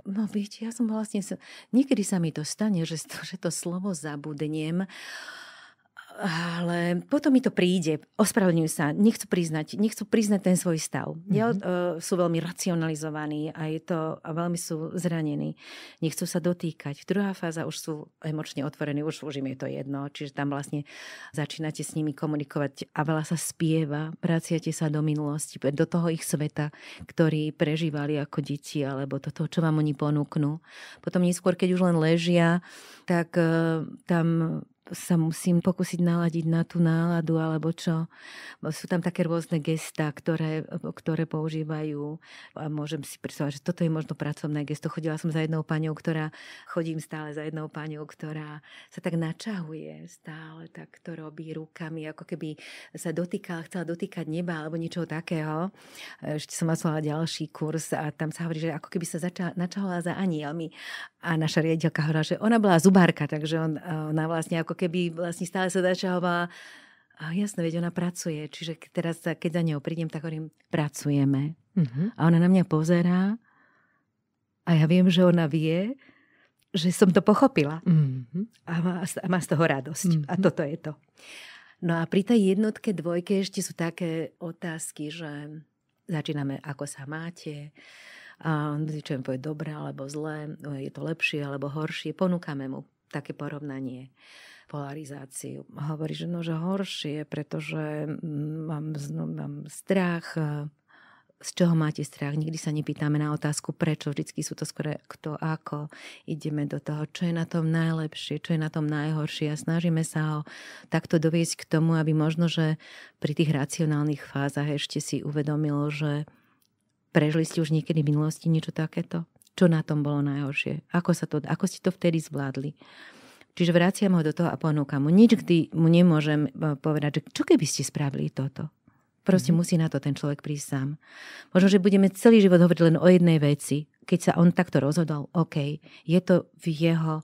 No viete, ja som vlastne... Niekedy sa mi to stane, že to, že to slovo zabudnem ale potom mi to príde, ospravedlňujú sa, nechcú priznať, nechcú priznať ten svoj stav. Mm-hmm. Ja, uh, sú veľmi racionalizovaní a je to, a veľmi sú zranení. Nechcú sa dotýkať. Druhá fáza už sú emočne otvorení, už, už im je to jedno, čiže tam vlastne začínate s nimi komunikovať a veľa sa spieva, vraciate sa do minulosti, do toho ich sveta, ktorý prežívali ako deti, alebo do toho, čo vám oni ponúknú. Potom neskôr, keď už len ležia, tak uh, tam sa musím pokúsiť naladiť na tú náladu, alebo čo. Sú tam také rôzne gesta, ktoré, ktoré používajú a môžem si predstavovať, že toto je možno pracovné gesto. Chodila som za jednou paňou, ktorá, chodím stále za jednou paňou, ktorá sa tak načahuje stále, tak to robí rukami, ako keby sa dotýkala, chcela dotýkať neba alebo niečo takého. Ešte som vás ďalší kurz a tam sa hovorí, že ako keby sa začala, za anielmi. A naša riaditeľka hovorila, že ona bola zubárka, takže on, e, ona vlastne ako ako keby vlastne stále sa začahovala. a jasné, veď ona pracuje. Čiže teraz, keď za ňou prídem, tak hovorím, pracujeme. Uh-huh. A ona na mňa pozerá a ja viem, že ona vie, že som to pochopila. Uh-huh. A, má, a má z toho radosť. Uh-huh. A toto je to. No a pri tej jednotke, dvojke ešte sú také otázky, že začíname, ako sa máte, a čo je povie dobre alebo zlé, je to lepšie alebo horšie, ponúkame mu také porovnanie polarizáciu. Hovorí, že, no, že horšie, pretože mm, mám, no, mám strach, e, z čoho máte strach. Nikdy sa nepýtame na otázku prečo, vždycky sú to skôr kto ako. Ideme do toho, čo je na tom najlepšie, čo je na tom najhoršie a snažíme sa ho takto doviesť k tomu, aby možno, že pri tých racionálnych fázach ešte si uvedomilo, že prežili ste už niekedy v minulosti niečo takéto? Čo na tom bolo najhoršie? Ako, sa to, ako ste to vtedy zvládli? Čiže vraciam ho do toho a ponúkam no, mu. Nič kdy mu nemôžem e, povedať, že čo keby ste spravili toto. Proste mm-hmm. musí na to ten človek prísť sám. Možno, že budeme celý život hovoriť len o jednej veci. Keď sa on takto rozhodol, OK, je to v jeho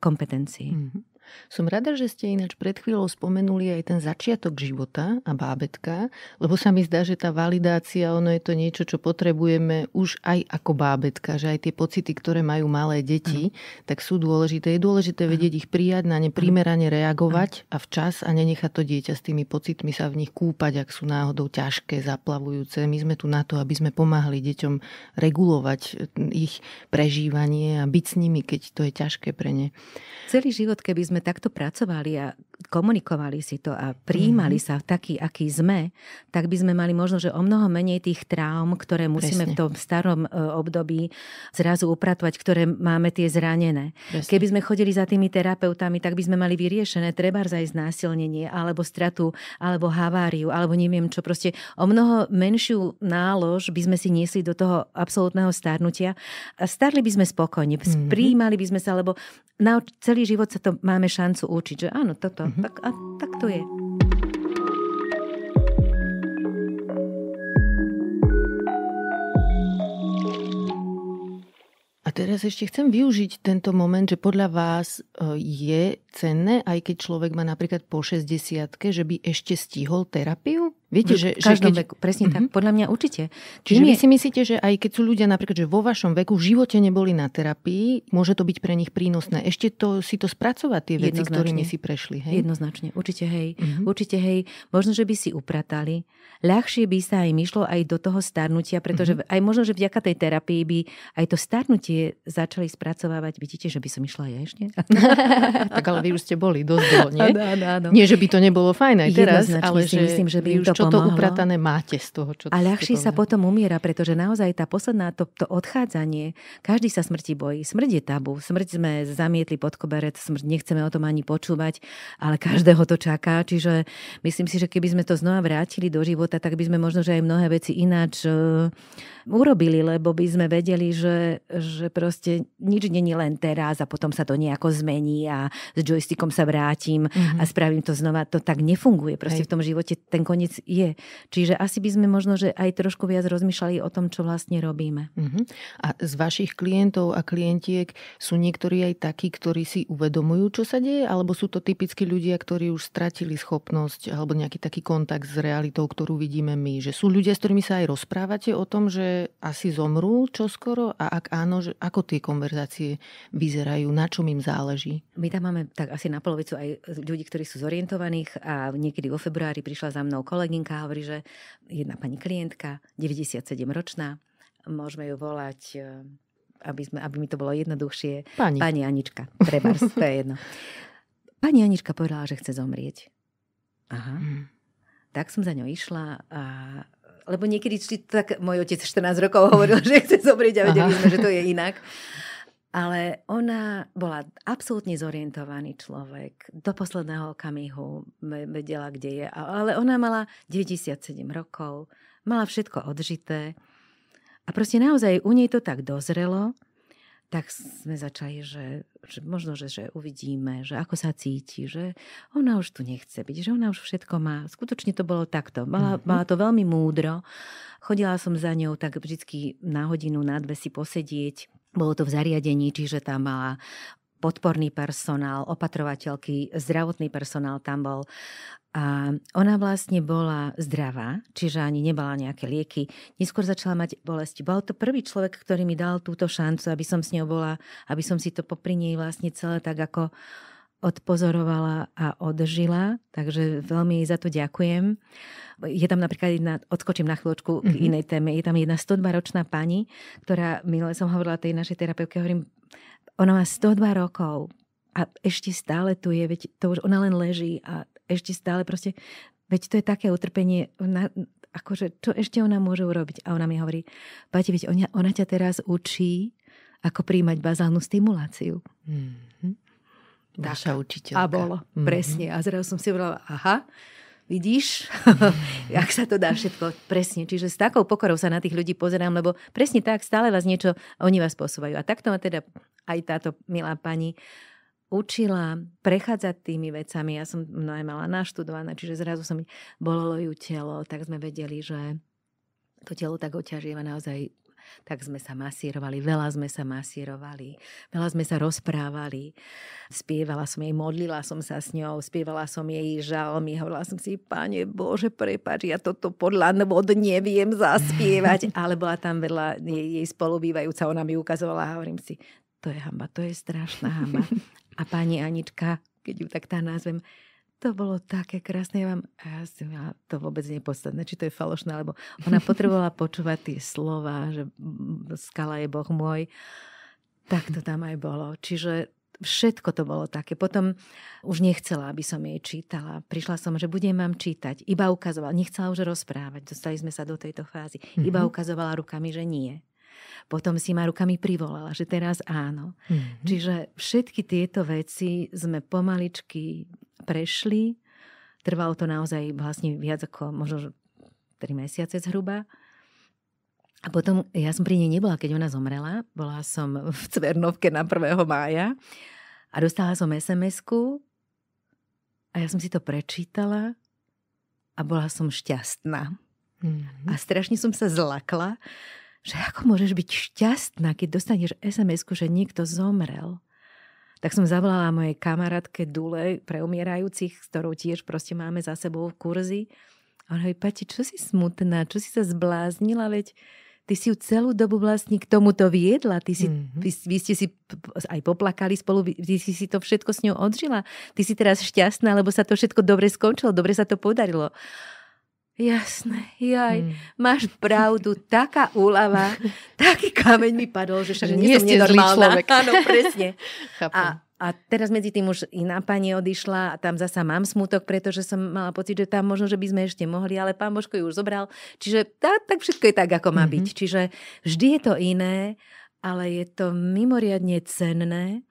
kompetencii. Mm-hmm. Som rada, že ste ináč pred chvíľou spomenuli aj ten začiatok života a bábetka, lebo sa mi zdá, že tá validácia, ono je to niečo, čo potrebujeme už aj ako bábetka, že aj tie pocity, ktoré majú malé deti, mm. tak sú dôležité. Je dôležité vedieť ich prijať, na ne primerane reagovať a včas a nenechať to dieťa s tými pocitmi sa v nich kúpať, ak sú náhodou ťažké, zaplavujúce. My sme tu na to, aby sme pomáhali deťom regulovať hm, ich prežívanie a byť s nimi, keď to je ťažké pre ne. Celý život, keby sme sme takto pracovali a komunikovali si to a príjmali mm-hmm. sa taký, aký sme, tak by sme mali možno, že o mnoho menej tých traum, ktoré musíme Presne. v tom starom e, období zrazu upratovať, ktoré máme tie zranené. Presne. Keby sme chodili za tými terapeutami, tak by sme mali vyriešené treba aj znásilnenie, alebo stratu, alebo haváriu, alebo neviem čo. Proste o mnoho menšiu nálož by sme si niesli do toho absolútneho starnutia a starli by sme spokojne, mm-hmm. Príjmali by sme sa, lebo na celý život sa to máme šancu učiť, že áno, toto, Mm-hmm. Tak, a tak to je. A teraz ešte chcem využiť tento moment, že podľa vás e, je cenné, aj keď človek má napríklad po 60, že by ešte stihol terapiu? Viete, že, každom že keď... veku, presne tak. Mm-hmm. Podľa mňa určite. Čiže vy si myslíte, že aj keď sú ľudia napríklad, že vo vašom veku v živote neboli na terapii, môže to byť pre nich prínosné. Ešte to, si to spracovať, tie veci, ktorými si prešli. Hej? Jednoznačne, určite hej. Mm-hmm. Určite hej. Možno, že by si upratali. Ľahšie by sa aj myšlo aj do toho starnutia, pretože mm-hmm. aj možno, že vďaka tej terapii by aj to starnutie začali spracovávať. Vidíte, že by som išla aj ešte? (laughs) tak ale vy už ste boli dosť dlho, nie? Dá, dá, dá. Nie, že by to nebolo fajn aj teraz, ale že myslím, že by to čo to upratané máte z toho, čo A ľahšie sa potom umiera, pretože naozaj tá posledná, to, to odchádzanie, každý sa smrti bojí. Smrť je tabu, smrť sme zamietli pod koberec, smrť nechceme o tom ani počúvať, ale každého to čaká, čiže myslím si, že keby sme to znova vrátili do života, tak by sme možno, že aj mnohé veci ináč uh, urobili, lebo by sme vedeli, že, že proste nič není len teraz a potom sa to nejako zmení a s joystickom sa vrátim mm-hmm. a spravím to znova. To tak nefunguje. Proste Hej. v tom živote ten koniec je. Čiže asi by sme možno, že aj trošku viac rozmýšľali o tom, čo vlastne robíme. Uh-huh. A z vašich klientov a klientiek sú niektorí aj takí, ktorí si uvedomujú, čo sa deje, alebo sú to typicky ľudia, ktorí už stratili schopnosť alebo nejaký taký kontakt s realitou, ktorú vidíme my. Že sú ľudia, s ktorými sa aj rozprávate o tom, že asi zomrú čoskoro a ak áno, že ako tie konverzácie vyzerajú, na čom im záleží? My tam máme tak asi na polovicu aj ľudí, ktorí sú zorientovaných a niekedy vo februári prišla za mnou kolegyňa podmienka hovorí, že jedna pani klientka, 97-ročná, môžeme ju volať e, aby, sme, aby mi to bolo jednoduchšie. Pani. Pani Anička, trebárs, to je jedno. Pani Anička povedala, že chce zomrieť. Aha. Mm. Tak som za ňou išla a lebo niekedy, či tak môj otec 14 rokov hovoril, (laughs) že chce zomrieť a vedeli Aha. sme, že to je inak. Ale ona bola absolútne zorientovaný človek. Do posledného okamihu vedela, kde je. Ale ona mala 97 rokov, mala všetko odžité. A proste naozaj u nej to tak dozrelo, tak sme začali, že, že možno, že, že uvidíme, že ako sa cíti, že ona už tu nechce byť, že ona už všetko má. Skutočne to bolo takto. Mala, mm-hmm. mala to veľmi múdro. Chodila som za ňou tak vždycky na hodinu, na dve si posedieť, bolo to v zariadení, čiže tam mala podporný personál, opatrovateľky, zdravotný personál tam bol. A ona vlastne bola zdravá, čiže ani nebala nejaké lieky. Neskôr začala mať bolesti. Bol to prvý človek, ktorý mi dal túto šancu, aby som s ňou bola, aby som si to popri nej vlastne celé tak ako uh, odpozorovala a odžila, takže veľmi za to ďakujem. Je tam napríklad jedna, odskočím na chvíľočku k mm-hmm. inej téme, je tam jedna 102-ročná pani, ktorá, minule som hovorila tej našej terapeutke, hovorím, ona má 102 rokov a ešte stále tu je, veď to už ona len leží a ešte stále proste, veď to je také utrpenie, na, akože čo ešte ona môže urobiť? A ona mi hovorí, Pati, veď ona, ona ťa teraz učí, ako príjmať bazálnu stimuláciu. Mm-hmm. Naša učiteľka. A bolo, mm-hmm. presne. A zrazu som si hovorila, aha, vidíš, (laughs) ak sa to dá všetko presne. Čiže s takou pokorou sa na tých ľudí pozerám, lebo presne tak, stále vás niečo, oni vás posúvajú. A takto ma teda aj táto milá pani učila prechádzať tými vecami. Ja som mnohé mala naštudované, čiže zrazu som bolelo ju telo, tak sme vedeli, že to telo tak oťažíva naozaj tak sme sa masírovali, veľa sme sa masírovali, veľa sme sa rozprávali. Spievala som jej, modlila som sa s ňou, spievala som jej žalmy, hovorila som si, Pane Bože, prepáč, ja toto podľa vod neviem zaspievať. (laughs) Ale bola tam vedľa jej, jej spolubývajúca, ona mi ukazovala a hovorím si, to je hamba, to je strašná hamba. (laughs) A pani Anička, keď ju tak tá názvem, to bolo také krásne, ja vám, ja si mala to vôbec nepodstatné, či to je falošné, lebo ona potrebovala (laughs) počúvať tie slova, že skala je Boh môj, tak to tam aj bolo. Čiže všetko to bolo také. Potom už nechcela, aby som jej čítala. Prišla som, že budem vám čítať. Iba ukazovala, nechcela už rozprávať. Dostali sme sa do tejto fázy. Mhm. Iba ukazovala rukami, že nie. Potom si ma rukami privolala, že teraz áno. Mm-hmm. Čiže všetky tieto veci sme pomaličky prešli. Trvalo to naozaj vlastne viac ako možno 3 mesiace zhruba. A potom, ja som pri nej nebola, keď ona zomrela. Bola som v Cvernovke na 1. mája a dostala som sms a ja som si to prečítala a bola som šťastná. Mm-hmm. A strašne som sa zlakla, že ako môžeš byť šťastná, keď dostaneš sms že niekto zomrel tak som zavolala mojej kamarátke Dule pre umierajúcich, s ktorou tiež proste máme za sebou kurzi. A ona hovorí, Pati, čo si smutná, čo si sa zbláznila, veď ty si ju celú dobu vlastne k tomuto viedla. Ty si, mm-hmm. vy, vy ste si aj poplakali spolu, ty si si to všetko s ňou odžila. Ty si teraz šťastná, lebo sa to všetko dobre skončilo, dobre sa to podarilo. Jasné, jaj, mm. máš pravdu, taká úlava, (laughs) taký kameň mi padol, že však že nie som nenormálna. (laughs) Áno, presne. a, a teraz medzi tým už iná pani odišla a tam zasa mám smutok, pretože som mala pocit, že tam možno, že by sme ešte mohli, ale pán Božko ju už zobral. Čiže tá, tak všetko je tak, ako má mm-hmm. byť. Čiže vždy je to iné, ale je to mimoriadne cenné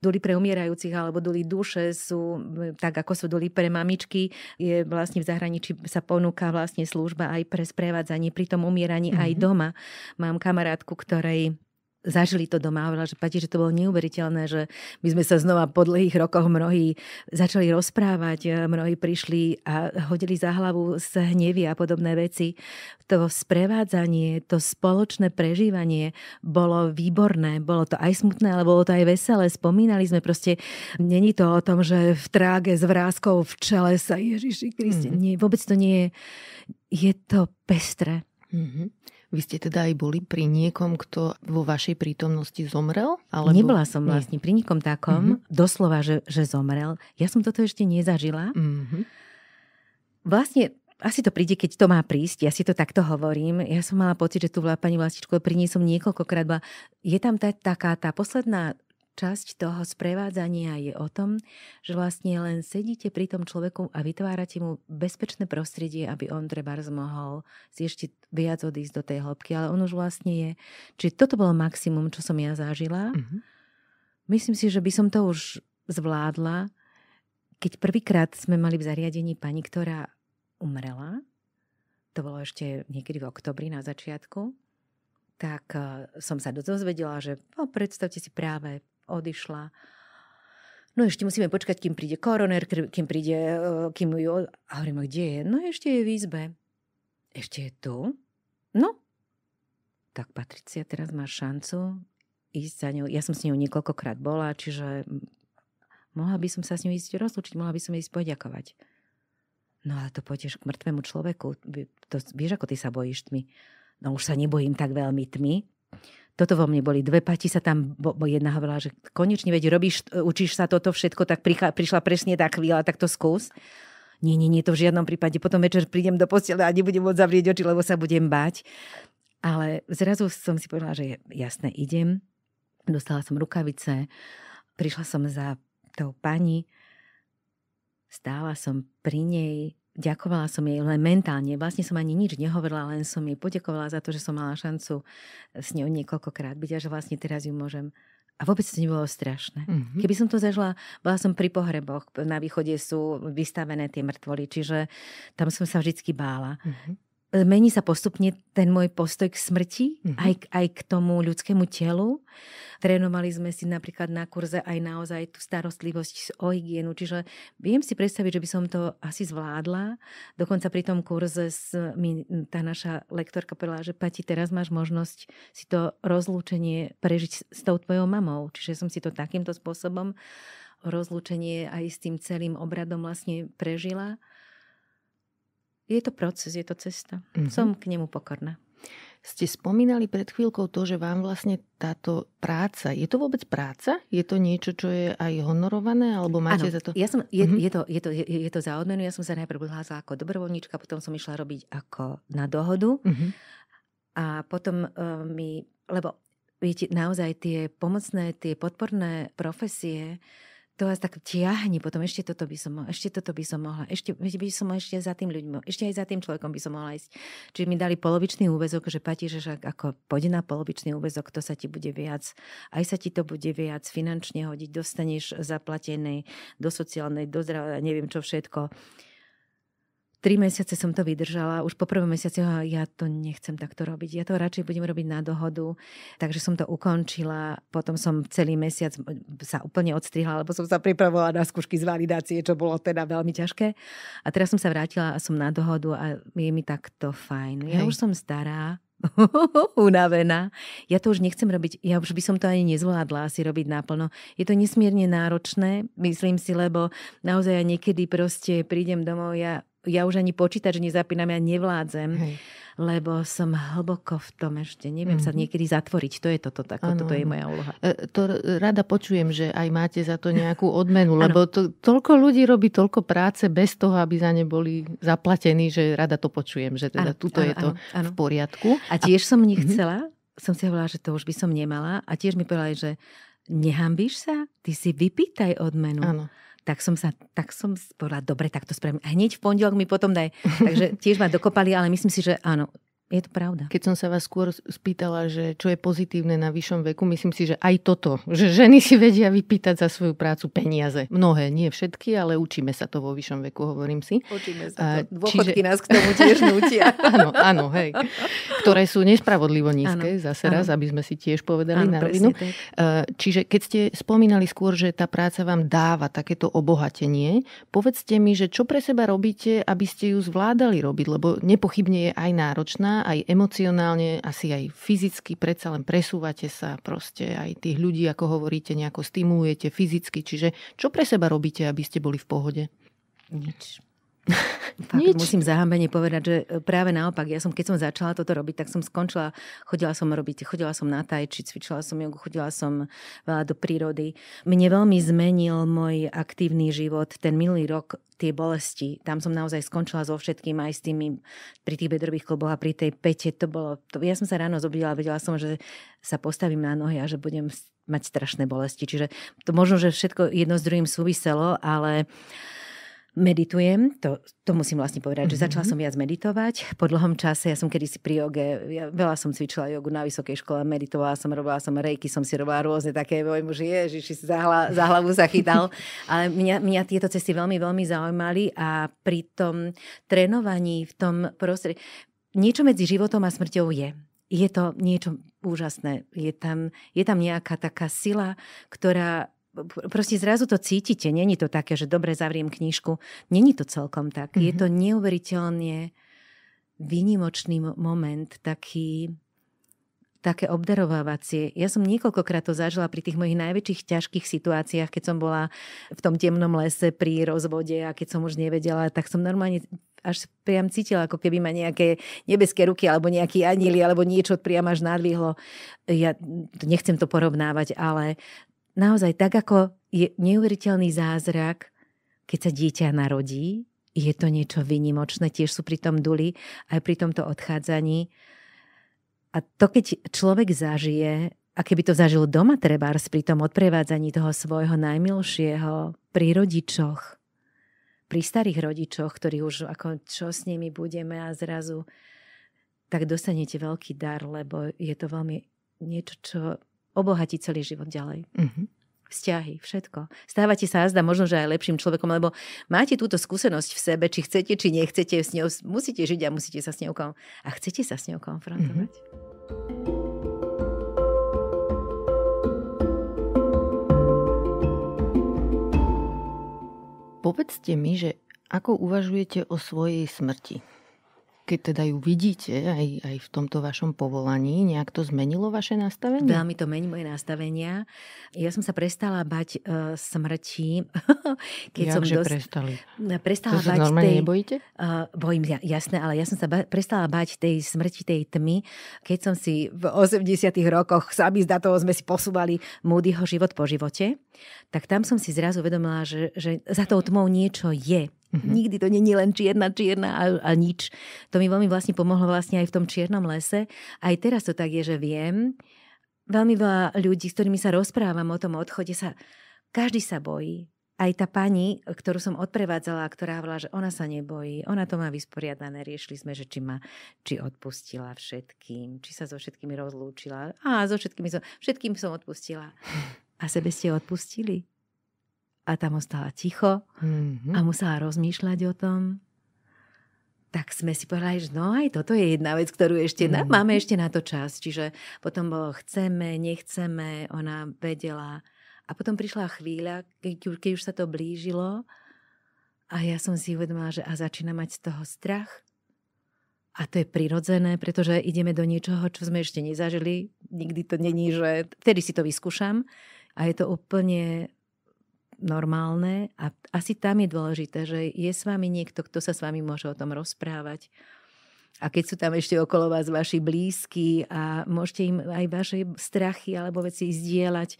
doly pre umierajúcich alebo doly duše sú, tak ako sú doly pre mamičky, je vlastne v zahraničí sa ponúka vlastne služba aj pre sprevádzanie pri tom umieraní mm-hmm. aj mhm. doma. Mám kamarátku, ktorej zažili to doma. Hovorila, že Pati, že to bolo neuveriteľné, že my sme sa znova po dlhých rokoch mnohí začali rozprávať, eh, mnohí prišli a hodili za hlavu z hnevy a podobné veci. To sprevádzanie, to spoločné prežívanie bolo výborné. Bolo to aj smutné, ale bolo to aj veselé. Spomínali sme proste, není to o tom, že v tráge s vrázkou v čele sa Ježiši Kristi. Mm. Nie, vôbec to nie je. Je to pestre. Mm-hmm. Vy ste teda aj boli pri niekom, kto vo vašej prítomnosti zomrel? Alebo... Nebola som vlastne Nie. pri nikom takom, mm-hmm. doslova, že, že zomrel. Ja som toto ešte nezažila. Mm-hmm. Vlastne asi to príde, keď to má prísť. Ja si to takto hovorím. Ja som mala pocit, že tu bola pani Vlastičko, pri nej som niekoľkokrát bola. Je tam tá, taká tá posledná časť toho sprevádzania je o tom, že vlastne len sedíte pri tom človeku a vytvárate mu bezpečné prostredie, aby on trebárs mohol si ešte viac odísť do tej hĺbky, ale on už vlastne je. či toto bolo maximum, čo som ja zažila. Mm-hmm. Myslím si, že by som to už zvládla, keď prvýkrát sme mali v zariadení pani, ktorá umrela, to bolo ešte niekedy v oktobri na začiatku, tak eh, som sa dozvedela, že no, predstavte si práve odišla. No ešte musíme počkať, kým príde koroner, kým príde, eh, kým ju... A hovorím, kde je? No ešte je v izbe. Ešte je tu? No. Tak Patricia teraz má šancu ísť za ňou. Ja som s ňou niekoľkokrát bola, čiže mohla by som sa s ňou ísť rozlučiť, mohla by som ísť poďakovať. No ale to pôjdeš k mŕtvemu človeku. To, vieš, ako ty sa bojíš tmy. No už sa nebojím tak veľmi tmy toto vo mne boli dve pati sa tam, bo, bo jedna hovorila, že konečne, veď robíš, e, učíš sa toto všetko, tak prichá, prišla presne tá chvíľa, tak to skús. Nie, nie, nie, to v žiadnom prípade. Potom večer prídem do postele a nebudem môcť zavrieť oči, lebo sa budem báť. Ale zrazu som si povedala, že jasné, idem. Dostala som rukavice, prišla som za tou pani, stála som pri nej, Ďakovala som jej len mentálne. Vlastne som ani nič nehovorila, len som jej podekovala za to, že som mala šancu s ňou niekoľkokrát byť a že vlastne teraz ju môžem a vôbec to nebolo strašné. Mm-hmm. Keby som to zažila, bola som pri pohreboch, na východe sú vystavené tie mŕtvoly, čiže tam som sa vždy bála. Mm-hmm mení sa postupne ten môj postoj k smrti, mm-hmm. aj, aj k tomu ľudskému telu. Trénovali sme si napríklad na kurze aj naozaj tú starostlivosť o hygienu, čiže viem si predstaviť, že by som to asi zvládla. Dokonca pri tom kurze s, mi tá naša lektorka povedala, že Pati, teraz máš možnosť si to rozlúčenie prežiť s, s tou tvojou mamou. Čiže som si to takýmto spôsobom rozlúčenie aj s tým celým obradom vlastne prežila je to proces, je to cesta. Mm-hmm. Som k nemu pokorná. Ste spomínali pred chvíľkou to, že vám vlastne táto práca, je to vôbec práca? Je to niečo, čo je aj honorované? Alebo máte ano, za to... Ja som, je, mm-hmm. je, to, je, to, je, je to za odmenu. Ja som sa najprv hlásila ako dobrovoľníčka, potom som išla robiť ako na dohodu. Mm-hmm. A potom uh, mi... Lebo viete, naozaj tie pomocné, tie podporné profesie to vás tak tiahne, potom ešte toto by som mohla, ešte toto by som mohla, ešte by som mohla ešte za tým ľuďom, ešte aj za tým človekom by som mohla ísť. Čiže mi dali polovičný úvezok, že Pati, že ako pôjde na polovičný úvezok, to sa ti bude viac, aj sa ti to bude viac finančne hodiť, dostaneš zaplatené do sociálnej, do zdravia, neviem čo všetko. Tri mesiace som to vydržala, už po prvom mesiaci ja to nechcem takto robiť, ja to radšej budem robiť na dohodu, takže som to ukončila, potom som celý mesiac sa úplne odstrihla, lebo som sa pripravovala na skúšky z validácie, čo bolo teda veľmi ťažké. A teraz som sa vrátila a som na dohodu a je mi takto fajn. Hej. Ja už som stará, (laughs) unavená. Ja to už nechcem robiť, ja už by som to ani nezvládla asi robiť naplno. Je to nesmierne náročné, myslím si, lebo naozaj ja niekedy proste prídem domov, ja ja už ani počítač nezapínam, ja nevládzem, Hej. lebo som hlboko v tom ešte. Neviem mm. sa mhm. niekedy zatvoriť. To je toto, tako, ano, toto je moja úloha. E, to rada počujem, že aj máte za to nejakú odmenu, (laughs) lebo to, toľko ľudí robí toľko práce bez toho, aby za ne boli zaplatení, že rada to počujem, že teda ano, tuto ano, je to ano, v poriadku. A tiež som mhm. nechcela, mm-hmm. som si hovorila, že to už by som nemala. A tiež mi povedala, že nehambíš sa? Ty si vypýtaj odmenu. Áno tak som sa, tak som povedala, dobre, tak to spravím. A hneď v pondelok mi potom daj. Takže tiež ma dokopali, ale myslím si, že áno, je to pravda. Keď som sa vás skôr spýtala, že čo je pozitívne na vyššom veku, myslím si, že aj toto, že ženy si vedia vypýtať za svoju prácu peniaze. Mnohé, nie všetky, ale učíme sa to vo vyššom veku, hovorím si. Učíme sa to. Dôchodky Čiže... nás k tomu tiež nutia. (laughs) áno, áno, hej. Ktoré sú nespravodlivo nízke, áno, zase áno. raz, aby sme si tiež povedali áno, na rovinu. E, čiže keď ste spomínali skôr, že tá práca vám dáva takéto obohatenie, povedzte mi, že čo pre seba robíte, aby ste ju zvládali robiť, lebo nepochybne je aj náročná aj emocionálne, asi aj fyzicky, predsa len presúvate sa proste aj tých ľudí, ako hovoríte, nejako stimulujete fyzicky. Čiže čo pre seba robíte, aby ste boli v pohode? Nič. (laughs) Fakt, Nič. musím zahambenie povedať, že e, práve naopak, ja som, keď som začala toto robiť, tak som skončila, chodila som robiť, chodila som na tajči, cvičila som jogu, chodila som veľa do prírody. Mne veľmi zmenil môj aktívny život ten minulý rok, tie bolesti. Tam som naozaj skončila so všetkým, aj s tými, pri tých bedrových kloboch a pri tej pete, to bolo, to, ja som sa ráno zobudila, vedela som, že sa postavím na nohy a že budem mať strašné bolesti. Čiže to možno, že všetko jedno s druhým súviselo, ale uh, meditujem, to, to musím vlastne povedať, mm-hmm. že mhm. začala som viac meditovať. Po dlhom čase, ja som kedysi pri joge, ja veľa som cvičila jogu na vysokej škole, meditovala som, robila som rejky, som si robila rôzne také, môj muž že si za, hla, za hlavu zachytal. (laughs) Ale mňa, mňa tieto cesty veľmi, veľmi zaujímali a pri tom trénovaní v tom prostredí, niečo medzi životom a smrťou je je to niečo úžasné. Je tam, je tam nejaká taká sila, ktorá proste zrazu to cítite. Není to také, že dobre zavriem knižku. Není to celkom tak. Mm-hmm. Je to mhm. neuveriteľne výnimočný moment, taký také obdarovávacie. Ja som niekoľkokrát to zažila pri tých mojich najväčších ťažkých situáciách, keď som bola v tom temnom lese pri rozvode a keď som už nevedela, tak som normálne až priam cítila, ako keby ma nejaké nebeské ruky alebo nejaký anili alebo niečo priam až nadvihlo. Ja nechcem to porovnávať, ale naozaj tak, ako je neuveriteľný zázrak, keď sa dieťa narodí, je to niečo vynimočné, tiež sú pri tom duli, aj pri tomto odchádzaní. A to, keď človek zažije, a keby to zažil doma trebárs pri tom odprevádzaní toho svojho najmilšieho, pri rodičoch, pri starých rodičoch, ktorí už ako čo s nimi budeme a zrazu, tak dostanete veľký dar, lebo je to veľmi niečo, čo obohatí celý život ďalej. Mm-hmm vzťahy, všetko. Stávate sa azda možno, že aj lepším človekom, lebo máte túto skúsenosť v sebe, či chcete, či nechcete s ňou, musíte žiť a musíte sa s ňou kon- a chcete sa s ňou konfrontovať. Mm-hmm. Povedzte mi, že ako uvažujete o svojej smrti? keď teda ju vidíte aj, aj v tomto vašom povolaní, nejak to zmenilo vaše nastavenie? Veľmi to mení moje nastavenia. Ja som sa prestala bať uh, smrti. (laughs) keď Jak som že dosť... prestali? Prestala to bať normálne tej... nebojíte? Uh, bojím, ja, jasné, ale ja som sa ba- prestala bať tej smrti, tej tmy, keď som si v 80 rokoch, sami z toho sme si posúvali Moodyho život po živote, tak tam som si zrazu uvedomila, že, že za tou tmou niečo je Mm-hmm. Nikdy to není len čierna, čierna a, a nič. To mi veľmi vlastne pomohlo vlastne aj v tom čiernom lese. Aj teraz to tak je, že viem. Veľmi veľa ľudí, s ktorými sa rozprávam o tom odchode, sa, každý sa bojí. Aj tá pani, ktorú som odprevádzala, ktorá hovorila, že ona sa nebojí, ona to má vysporiadané, riešili sme, že či ma, či odpustila všetkým, či sa so všetkými rozlúčila. A so všetkými som, všetkým som odpustila. A sebe ste odpustili? a tam ostala ticho mm-hmm. a musela rozmýšľať o tom. Tak sme si povedali, že no aj toto je jedna vec, ktorú ešte mm. na, mhm. máme ešte na to čas. Čiže potom bolo chceme, nechceme, ona vedela. A potom prišla chvíľa, keď, keď už sa to blížilo a ja som si uvedomila, že a začína mať z toho strach. A to je prirodzené, pretože ideme do niečoho, čo sme ešte nezažili. Nikdy to není, že vtedy si to vyskúšam. A je to úplne normálne a asi tam je dôležité, že je s vami niekto, kto sa s vami môže o tom rozprávať. A keď sú tam ešte okolo vás vaši blízky a môžete im aj vaše strachy alebo veci zdieľať,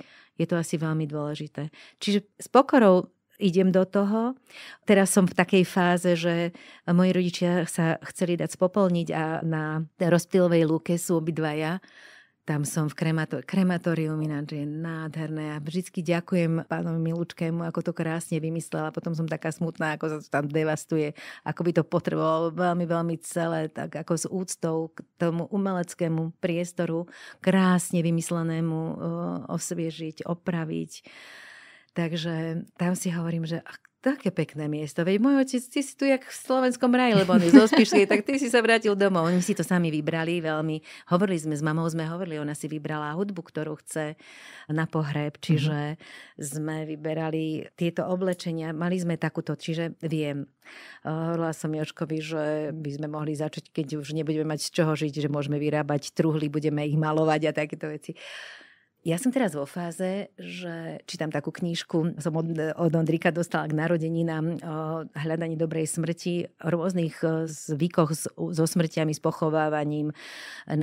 je to asi veľmi dôležité. Čiže s pokorou idem do toho. Teraz som v takej fáze, že moji rodičia sa chceli dať spopolniť a na rozptýlovej lúke sú obidvaja tam som v kremato- krematóriu ináč je nádherné a vždycky ďakujem pánovi Milučkému, ako to krásne vymyslela. Potom som taká smutná, ako sa to tam devastuje, ako by to potrebovalo veľmi, veľmi celé, tak ako s úctou k tomu umeleckému priestoru, krásne vymyslenému eh, osviežiť, opraviť. Takže tam si hovorím, že ach, také pekné miesto. Veď môj otec, ty si tu jak v slovenskom raji, lebo on je tak ty si sa vrátil domov. Oni si to sami vybrali veľmi. Hovorili sme s mamou, sme hovorili, ona si vybrala hudbu, ktorú chce na pohreb, mhm. čiže mm-hmm. sme vyberali tieto oblečenia. Mali sme takúto, čiže viem. Eh, hovorila som Joškovi, že by sme mohli začať, keď už nebudeme mať z čoho žiť, že môžeme vyrábať truhly, budeme ich malovať a takéto veci. Ja som teraz vo fáze, že čítam takú knížku, som od, od Ondrika dostala k narodení na hľadanie dobrej smrti, rôznych e, zvykoch s, so smrťami, s pochovávaním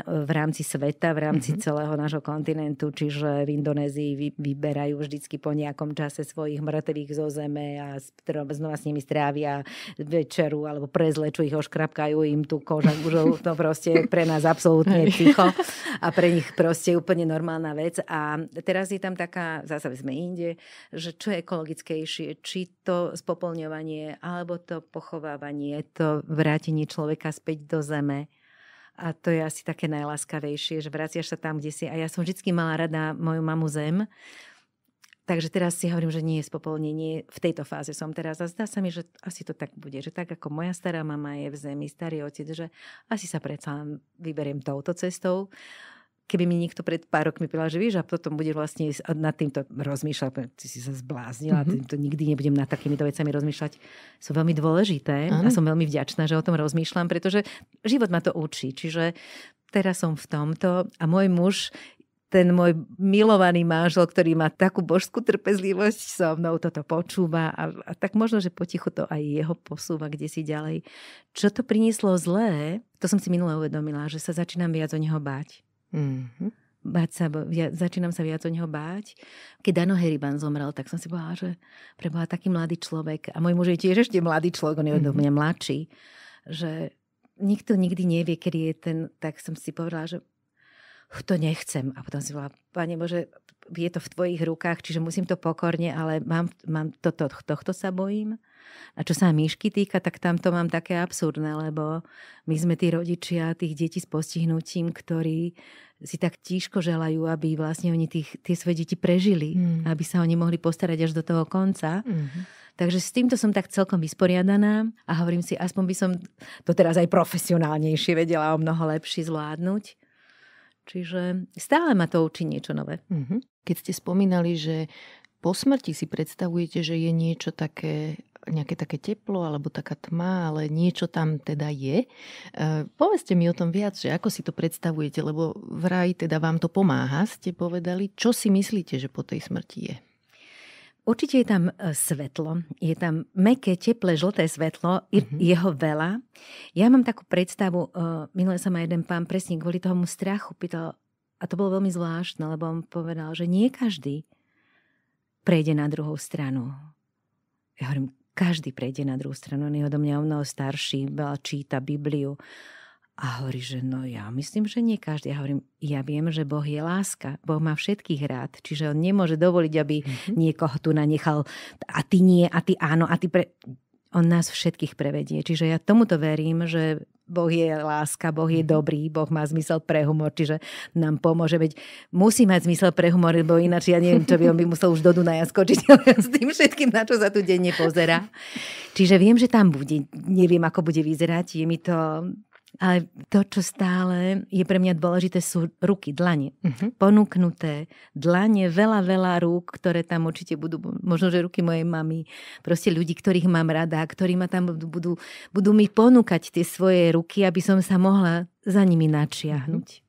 v rámci sveta, v rámci mm-hmm. celého nášho kontinentu, čiže v Indonézii vy, vyberajú vždycky po nejakom čase svojich mŕtvych zo zeme a teda znova s nimi strávia večeru alebo prezleču ich, oškrapkajú im tú kožu, už to proste pre nás absolútne ticho a pre nich proste úplne normálna vec a teraz je tam taká, zase sme inde, že čo je ekologickejšie, či to spopolňovanie, alebo to pochovávanie, to vrátenie človeka späť do zeme. A to je asi také najláskavejšie, že vraciaš sa tam, kde si. A ja som vždy mala rada moju mamu zem, Takže teraz si hovorím, že nie je spopolnenie. V tejto fáze som teraz a zdá sa mi, že asi to tak bude, že tak ako moja stará mama je v zemi, starý otec, že asi sa predsa vyberiem touto cestou. Uh, keby mi niekto pred pár rokmi povedal, že vieš, a potom bude vlastne nad týmto rozmýšľať, ty si sa zbláznila, mm-hmm. týmto nikdy nebudem nad takýmito vecami rozmýšľať, sú veľmi dôležité ano. a som veľmi vďačná, že o tom rozmýšľam, pretože život ma to učí. Čiže teraz som v tomto a môj muž ten môj milovaný manžel, ktorý má takú božskú trpezlivosť so mnou, toto počúva a, a tak možno, že potichu to aj jeho posúva kde si ďalej. Čo to prinieslo zlé, to som si minule uvedomila, že sa začínam viac o neho báť. Mm-hmm. Bať sa, ja, začínam sa viac o neho báť. Keď Dano Heriban zomrel, tak som si povedala, že preboha taký mladý človek, a môj muž je tiež ešte mladý človek, on je mm-hmm. od mňa mladší, že nikto nikdy nevie, kedy je ten, tak som si povedala, že to nechcem. A potom si povedala, Pane Bože, je to v tvojich rukách, čiže musím to pokorne, ale mám, mám to, to, tohto sa bojím. A čo sa myšky týka, tak tam to mám také absurdné, lebo my sme tí rodičia tých detí s postihnutím, ktorí si tak tížko želajú, aby vlastne oni tých, tie svoje deti prežili, mm. aby sa oni mohli postarať až do toho konca. Mm-hmm. Takže s týmto som tak celkom vysporiadaná a hovorím si, aspoň by som to teraz aj profesionálnejšie vedela o mnoho lepšie zvládnuť. Čiže stále ma to učí niečo nové. Mm-hmm. Keď ste spomínali, že po smrti si predstavujete, že je niečo také nejaké také teplo alebo taká tma, ale niečo tam teda je. E, povedzte mi o tom viac, že ako si to predstavujete, lebo vraj teda vám to pomáha, ste povedali. Čo si myslíte, že po tej smrti je? Určite je tam e, svetlo, je tam meké, teplé, žlté svetlo, mm-hmm. jeho veľa. Ja mám takú predstavu, e, minule sa ma jeden pán presne kvôli tomu strachu pýtal, a to bolo veľmi zvláštne, lebo on povedal, že nie každý prejde na druhú stranu. Ja hovorím, každý prejde na druhú stranu, on je odo mňa o mnoho starší, číta Bibliu. A hovorí, že no ja myslím, že nie každý. Ja hovorím, ja viem, že Boh je láska. Boh má všetkých rád. Čiže on nemôže dovoliť, aby mm-hmm. niekoho tu nanechal a ty nie, a ty áno, a ty pre... On nás všetkých prevedie. Čiže ja tomuto verím, že Boh je láska, Boh je mhm. dobrý, Boh má zmysel pre humor, čiže nám pomôže. Veď musí mať zmysel pre humor, lebo ináč ja neviem, čo by on by musel už do Dunaja skočiť (laughs) s tým všetkým, na čo sa tu denne pozera. Čiže viem, že tam bude. Neviem, ako bude vyzerať. Je mi to ale to, čo stále je pre mňa dôležité, sú ruky, dlane. Uh-huh. Ponúknuté dlane, veľa, veľa rúk, ktoré tam určite budú, možno, že ruky mojej mamy, proste ľudí, ktorých mám rada, ktorí ma tam budú, budú mi ponúkať tie svoje ruky, aby som sa mohla za nimi načiahnuť. Uh-huh.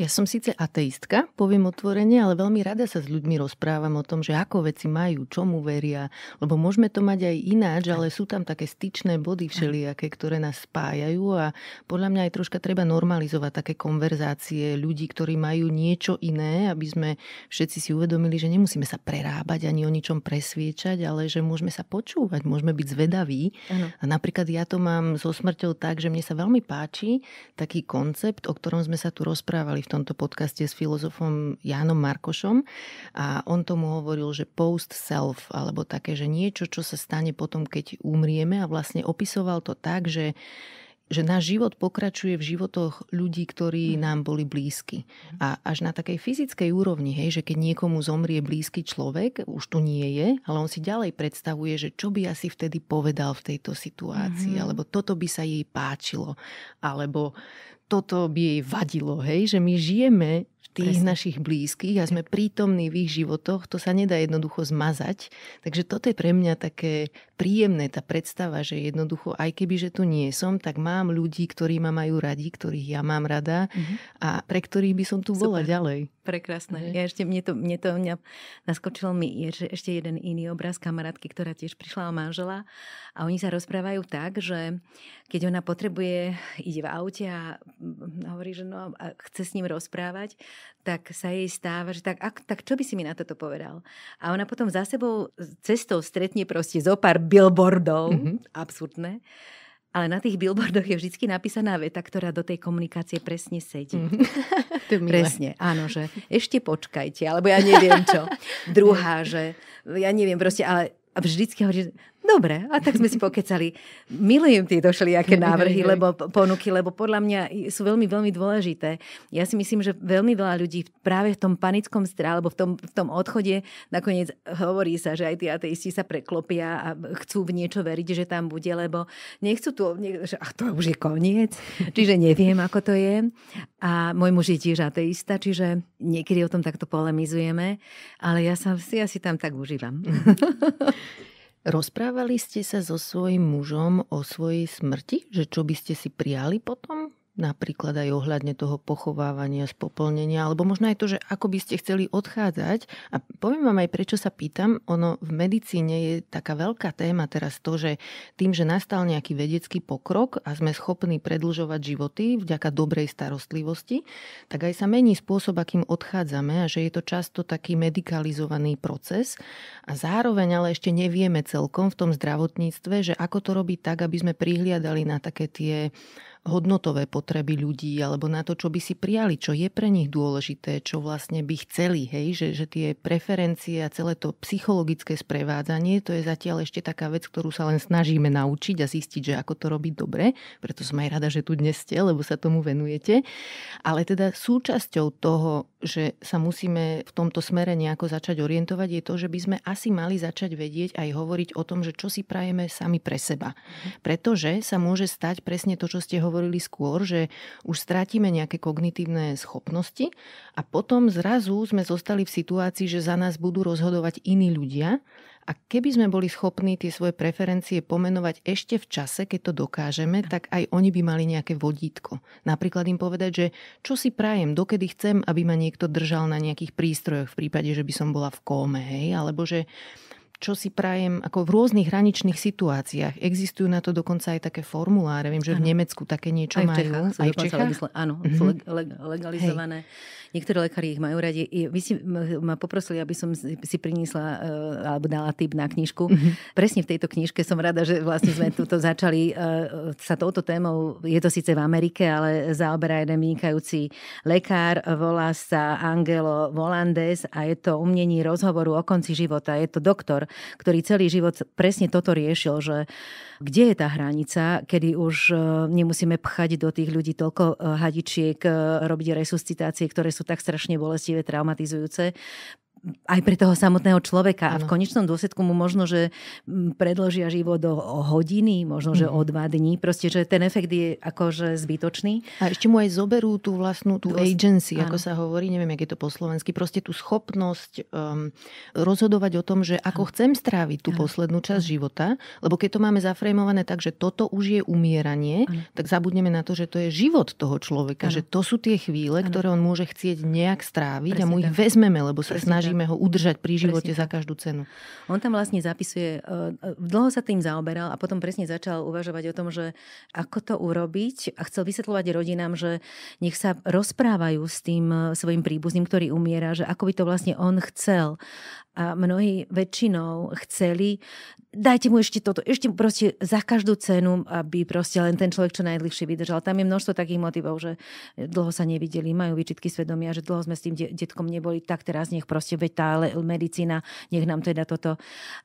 Ja som síce ateistka, poviem otvorene, ale veľmi rada sa s ľuďmi rozprávam o tom, že ako veci majú, čomu veria, lebo môžeme to mať aj ináč, ale sú tam také styčné body všelijaké, ktoré nás spájajú a podľa mňa aj troška treba normalizovať také konverzácie ľudí, ktorí majú niečo iné, aby sme všetci si uvedomili, že nemusíme sa prerábať ani o ničom presviečať, ale že môžeme sa počúvať, môžeme byť zvedaví. A napríklad ja to mám so smrťou tak, že mne sa veľmi páči taký koncept, o ktorom sme sa tu rozprávali rozprávali v tomto podcaste s filozofom Jánom Markošom a on tomu hovoril, že post-self, alebo také, že niečo, čo sa stane potom, keď umrieme a vlastne opisoval to tak, že že náš život pokračuje v životoch ľudí, ktorí mhm. nám boli blízky. Mhm. A až na takej fyzickej úrovni, hej, že keď niekomu zomrie blízky človek, už tu nie je, ale on si ďalej predstavuje, že čo by asi vtedy povedal v tejto situácii, mm-hmm. alebo toto by sa jej páčilo, alebo toto by jej vadilo, hej? že my žijeme v tých Presne. našich blízkych a sme prítomní v ich životoch, to sa nedá jednoducho zmazať. Takže toto je pre mňa také príjemné tá predstava, že jednoducho, aj keby, že tu nie som, tak mám ľudí, ktorí ma majú radi, ktorých ja mám rada mm-hmm. a pre ktorých by som tu bola ďalej. Prekrásne. mm Ja ešte, mne to, mne to mňa naskočilo mi je, že ešte jeden iný obraz kamarátky, ktorá tiež prišla o manžela a oni sa rozprávajú tak, že keď ona potrebuje, ide v aute a mm, hovorí, že no, a chce s ním rozprávať, tak sa jej stáva, že tak, ak, tak čo by si mi na toto povedal? A ona potom za sebou cestou stretne proste zo pár billboardov. Mm-hmm. Absurdné. Ale na tých billboardoch je vždy napísaná veta, ktorá do tej komunikácie presne sedí. Mm. (laughs) to Presne, áno, že ešte počkajte, alebo ja neviem čo. (laughs) Druhá, že ja neviem proste, ale vždycky hovorí, že Dobre, a tak sme si (laughs) pokecali. Milujem tieto aké návrhy, lebo ponuky, lebo podľa mňa sú veľmi, veľmi dôležité. Ja si myslím, že veľmi veľa ľudí práve v tom panickom strále, alebo v tom, v tom odchode, nakoniec hovorí sa, že aj tí ateisti sa preklopia a chcú v niečo veriť, že tam bude, lebo nechcú tu, že ach, to už je koniec, čiže neviem, ako to je. A môj muž je tiež ateista, čiže niekedy o tom takto polemizujeme, ale ja sa si asi tam tak užívam. Mhm. (laughs) Rozprávali ste sa so svojím mužom o svojej smrti? Že čo by ste si prijali potom? napríklad aj ohľadne toho pochovávania, spopolnenia, alebo možno aj to, že ako by ste chceli odchádzať. A poviem vám aj, prečo sa pýtam, ono v medicíne je taká veľká téma teraz to, že tým, že nastal nejaký vedecký pokrok a sme schopní predlžovať životy vďaka dobrej starostlivosti, tak aj sa mení spôsob, akým odchádzame a že je to často taký medikalizovaný proces a zároveň ale ešte nevieme celkom v tom zdravotníctve, že ako to robiť tak, aby sme prihliadali na také tie hodnotové potreby ľudí alebo na to, čo by si prijali, čo je pre nich dôležité, čo vlastne by chceli, hej, že, že tie preferencie a celé to psychologické sprevádzanie, to je zatiaľ ešte taká vec, ktorú sa len snažíme naučiť a zistiť, že ako to robiť dobre, preto som aj rada, že tu dnes ste, lebo sa tomu venujete. Ale teda súčasťou toho, že sa musíme v tomto smere nejako začať orientovať, je to, že by sme asi mali začať vedieť aj hovoriť o tom, že čo si prajeme sami pre seba. Mhm. Pretože sa môže stať presne to, čo ste hovorili hovorili skôr, že už strátime nejaké kognitívne schopnosti a potom zrazu sme zostali v situácii, že za nás budú rozhodovať iní ľudia a keby sme boli schopní tie svoje preferencie pomenovať ešte v čase, keď to dokážeme, tak aj oni by mali nejaké vodítko. Napríklad im povedať, že čo si prajem, dokedy chcem, aby ma niekto držal na nejakých prístrojoch v prípade, že by som bola v kóme, hej? alebo že čo si prajem, ako v rôznych hraničných situáciách. Existujú na to dokonca aj také formuláre. Viem, že ano. v Nemecku také niečo aj v Čechách, majú. Aj v Čechách? Legisla- áno, mm-hmm. sú leg- legalizované. Hej. Niektorí lekári ich majú radi. Vy si ma poprosili, aby som si priniesla e, alebo dala tip na knižku. Mm-hmm. Presne v tejto knižke som rada, že vlastne sme tuto začali e, sa touto témou. Je to síce v Amerike, ale zaoberá jeden vynikajúci lekár. Volá sa Angelo Volandes a je to umnení rozhovoru o konci života. Je to doktor, ktorý celý život presne toto riešil, že kde je tá hranica, kedy už e, nemusíme pchať do tých ľudí toľko e, hadičiek, e, robiť resuscitácie, ktoré sú tak strašne bolestivé, traumatizujúce aj pre toho samotného človeka. Ano. A v konečnom dôsledku mu možno, že predložia život o, o hodiny, možno, že mm. o mhm. dva dní. Proste, že ten efekt je akože zbytočný. A ešte mu aj zoberú tú vlastnú tú Dôs... agency, ano. ako sa hovorí, neviem, jak je to po slovensky, proste tú schopnosť um, rozhodovať o tom, že ako ano. chcem stráviť tú ano. poslednú časť ano. života, lebo keď to máme zafrejmované tak, že toto už je umieranie, ano. tak zabudneme na to, že to je život toho človeka, ano. že to sú tie chvíle, ano. ktoré on môže chcieť nejak stráviť Prezident. a mu ich vezmeme, lebo sa snaží snažíme ho udržať pri živote presne za každú cenu. On tam vlastne zapisuje, e, e, dlho sa tým zaoberal a potom presne začal uvažovať o tom, že ako to urobiť a chcel vysvetľovať rodinám, že nech sa rozprávajú s tým e, svojim príbuzným, ktorý umiera, že ako by to vlastne on chcel. A mnohí väčšinou chceli, dajte mu ešte toto, ešte proste za každú cenu, aby proste len ten človek čo najdlhšie vydržal. Tam je množstvo takých motivov, že dlho sa nevideli, majú výčitky svedomia, že dlho sme s tým detkom neboli, tak teraz nech proste veď tá medicína, nech nám teda toto.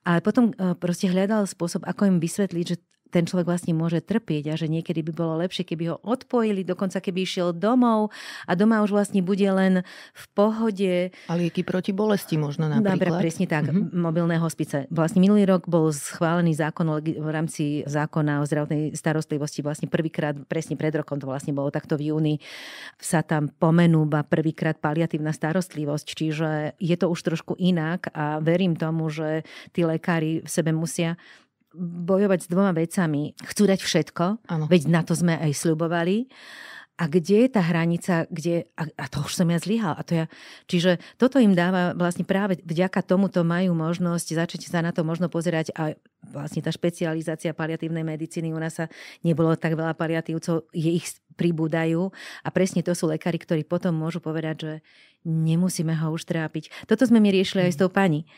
A potom e, proste hľadal spôsob, ako im vysvetliť, že ten človek vlastne môže trpieť a že niekedy by bolo lepšie, keby ho odpojili, dokonca keby išiel domov a doma už vlastne bude len v pohode. A lieky proti bolesti možno napríklad. Dobre, presne tak. Mm-hmm. Mobilné hospice. Vlastne minulý rok bol schválený zákon v rámci zákona o zdravotnej starostlivosti vlastne prvýkrát, presne pred rokom to vlastne bolo takto v júni, sa tam pomenúba prvýkrát paliatívna starostlivosť, čiže je to už trošku inak a verím tomu, že tí lekári v sebe musia bojovať s dvoma vecami. Chcú dať všetko, ano. veď na to sme aj slubovali. A kde je tá hranica, kde... A, a to už som ja zlyhal. to ja, čiže toto im dáva vlastne práve vďaka tomuto majú možnosť začať sa na to možno pozerať a vlastne tá špecializácia paliatívnej medicíny u nás sa nebolo tak veľa paliatívcov, je ich pribúdajú a presne to sú lekári, ktorí potom môžu povedať, že nemusíme ho už trápiť. Toto sme mi riešili aj s mm. tou pani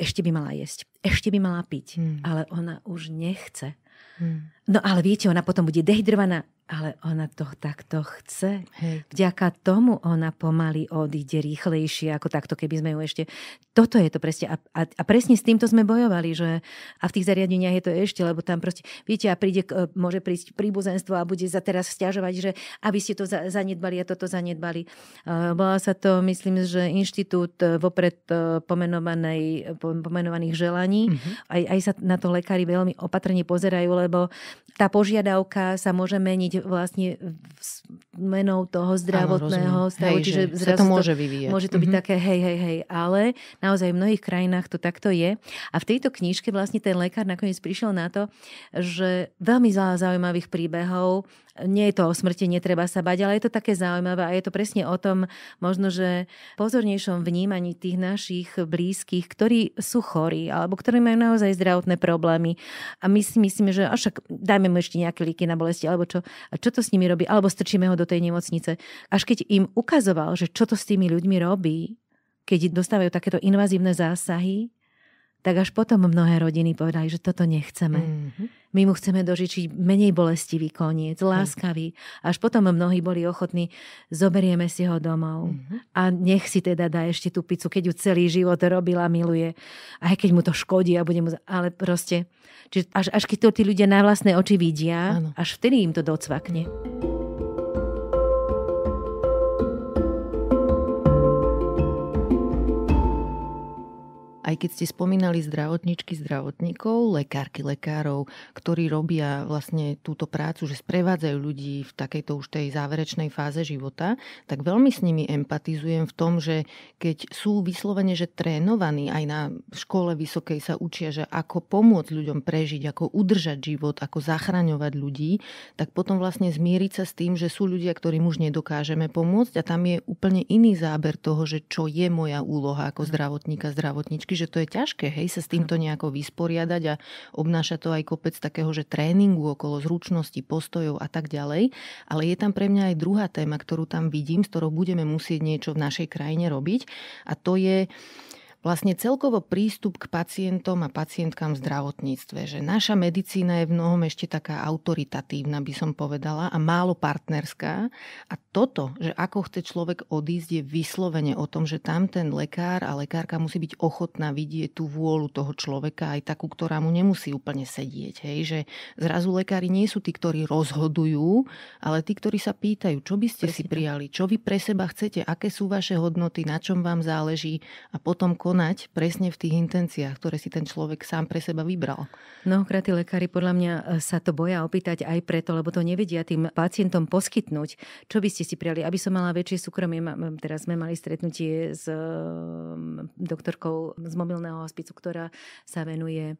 ešte by mala jesť, ešte by mala piť, mm. ale ona už nechce. Mm. No ale viete, ona potom bude dehydrovaná, ale ona to takto chce. Hej. Vďaka tomu ona pomaly odíde rýchlejšie ako takto, keby sme ju ešte... Toto je to presne. A, a, a presne s týmto sme bojovali, že... A v tých zariadeniach je to ešte, lebo tam proste... Viete, a príde, e, môže prísť príbuzenstvo a bude za teraz stiažovať, že aby ste to za, zanedbali a toto zanedbali. Uh, sa to, myslím, že inštitút e, vopred pomenovaných želaní. Mm-hmm. Aj, aj sa na to lekári veľmi opatrne pozerajú, lebo tá požiadavka sa môže meniť vlastne menou toho zdravotného Áno, stavu. Hej, čiže zrazu to môže vyvíjať. Môže to byť mm-hmm. také hej, hej, hej. Ale naozaj v mnohých krajinách to takto je. A v tejto knižke vlastne ten lekár nakoniec prišiel na to, že veľmi zaujímavých príbehov nie je to o smrti, netreba sa bať, ale je to také zaujímavé a je to presne o tom možno, že pozornejšom vnímaní tých našich blízkych, ktorí sú chorí alebo ktorí majú naozaj zdravotné problémy a my si myslíme, že však dajme mu ešte nejaké líky na bolesti alebo čo, a čo to s nimi robí, alebo strčíme ho do tej nemocnice. Až keď im ukazoval, že čo to s tými ľuďmi robí, keď dostávajú takéto invazívne zásahy, tak až potom mnohé rodiny povedali, že toto nechceme. Mm-hmm. My mu chceme dožičiť menej bolestivý koniec, láskavý. Až potom mnohí boli ochotní, zoberieme si ho domov. Mm-hmm. A nech si teda dá ešte tú picu, keď ju celý život robila, miluje. Aj keď mu to škodí a bude mu... Ale proste, čiže až, až keď to tí ľudia na vlastné oči vidia, ano. až vtedy im to docvakne. Mm-hmm. aj keď ste spomínali zdravotničky, zdravotníkov, lekárky, lekárov, ktorí robia vlastne túto prácu, že sprevádzajú ľudí v takejto už tej záverečnej fáze života, tak veľmi s nimi empatizujem v tom, že keď sú vyslovene, že trénovaní aj na škole vysokej sa učia, že ako pomôcť ľuďom prežiť, ako udržať život, ako zachraňovať ľudí, tak potom vlastne zmieriť sa s tým, že sú ľudia, ktorým už nedokážeme pomôcť a tam je úplne iný záber toho, že čo je moja úloha ako zdravotníka, zdravotníčky, že to je ťažké, hej, sa s týmto nejako vysporiadať a obnáša to aj kopec takého, že tréningu okolo zručnosti, postojov a tak ďalej. Ale je tam pre mňa aj druhá téma, ktorú tam vidím, s ktorou budeme musieť niečo v našej krajine robiť a to je vlastne celkovo prístup k pacientom a pacientkám v zdravotníctve. Že naša medicína je v mnohom ešte taká autoritatívna, by som povedala, a málo partnerská. A toto, že ako chce človek odísť, je vyslovene o tom, že tam ten lekár a lekárka musí byť ochotná vidieť tú vôľu toho človeka, aj takú, ktorá mu nemusí úplne sedieť. Hej? Že zrazu lekári nie sú tí, ktorí rozhodujú, ale tí, ktorí sa pýtajú, čo by ste Presne. si prijali, čo vy pre seba chcete, aké sú vaše hodnoty, na čom vám záleží a potom konať presne v tých intenciách, ktoré si ten človek sám pre seba vybral. Mnohokrát tí lekári podľa mňa sa to boja opýtať aj preto, lebo to nevedia tým pacientom poskytnúť. Čo by ste si prijali, aby som mala väčšie súkromie? Teraz sme mali stretnutie s doktorkou z mobilného hospicu, ktorá sa venuje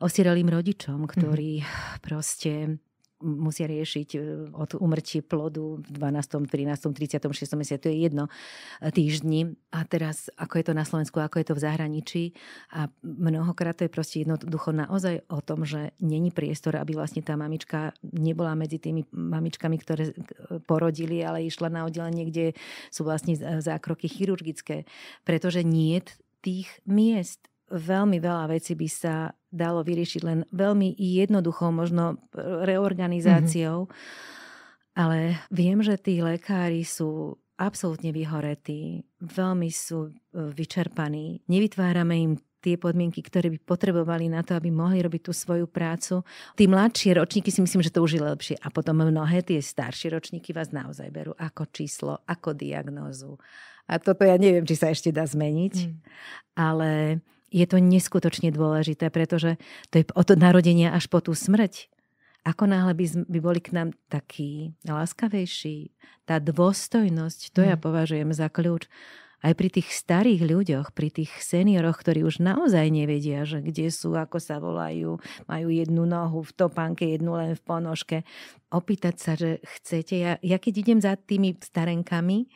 osieralým rodičom, mhm. ktorí mm. proste musia riešiť e, od umrti plodu v 12., 13., 36. mesiaci, to je jedno e, týždni. A teraz, ako je to na Slovensku, ako je to v zahraničí. A mnohokrát to je proste jednoducho naozaj o tom, že není priestor, aby vlastne tá mamička nebola medzi tými mamičkami, ktoré e, porodili, ale išla na oddelenie, kde sú vlastne zákroky chirurgické. Pretože nie tých miest veľmi veľa vecí by sa dalo vyriešiť len veľmi jednoduchou možno reorganizáciou. Mm-hmm. Ale viem, že tí lekári sú absolútne vyhoretí, veľmi sú e, vyčerpaní. Nevytvárame im tie podmienky, ktoré by potrebovali na to, aby mohli robiť tú svoju prácu. Tí mladšie ročníky si myslím, že to už je lepšie. A potom mnohé tie staršie ročníky vás naozaj berú ako číslo, ako diagnózu. A toto ja neviem, či sa ešte dá zmeniť. Mm. Ale je to neskutočne dôležité, pretože to je od narodenia až po tú smrť. Ako náhle by, by boli k nám takí láskavejší, tá dôstojnosť, to ja mm. považujem za kľúč. Aj pri tých starých ľuďoch, pri tých senioroch, ktorí už naozaj nevedia, že kde sú, ako sa volajú, majú jednu nohu v topánke, jednu len v ponožke. Opýtať sa, že chcete. Ja, ja keď idem za tými starenkami,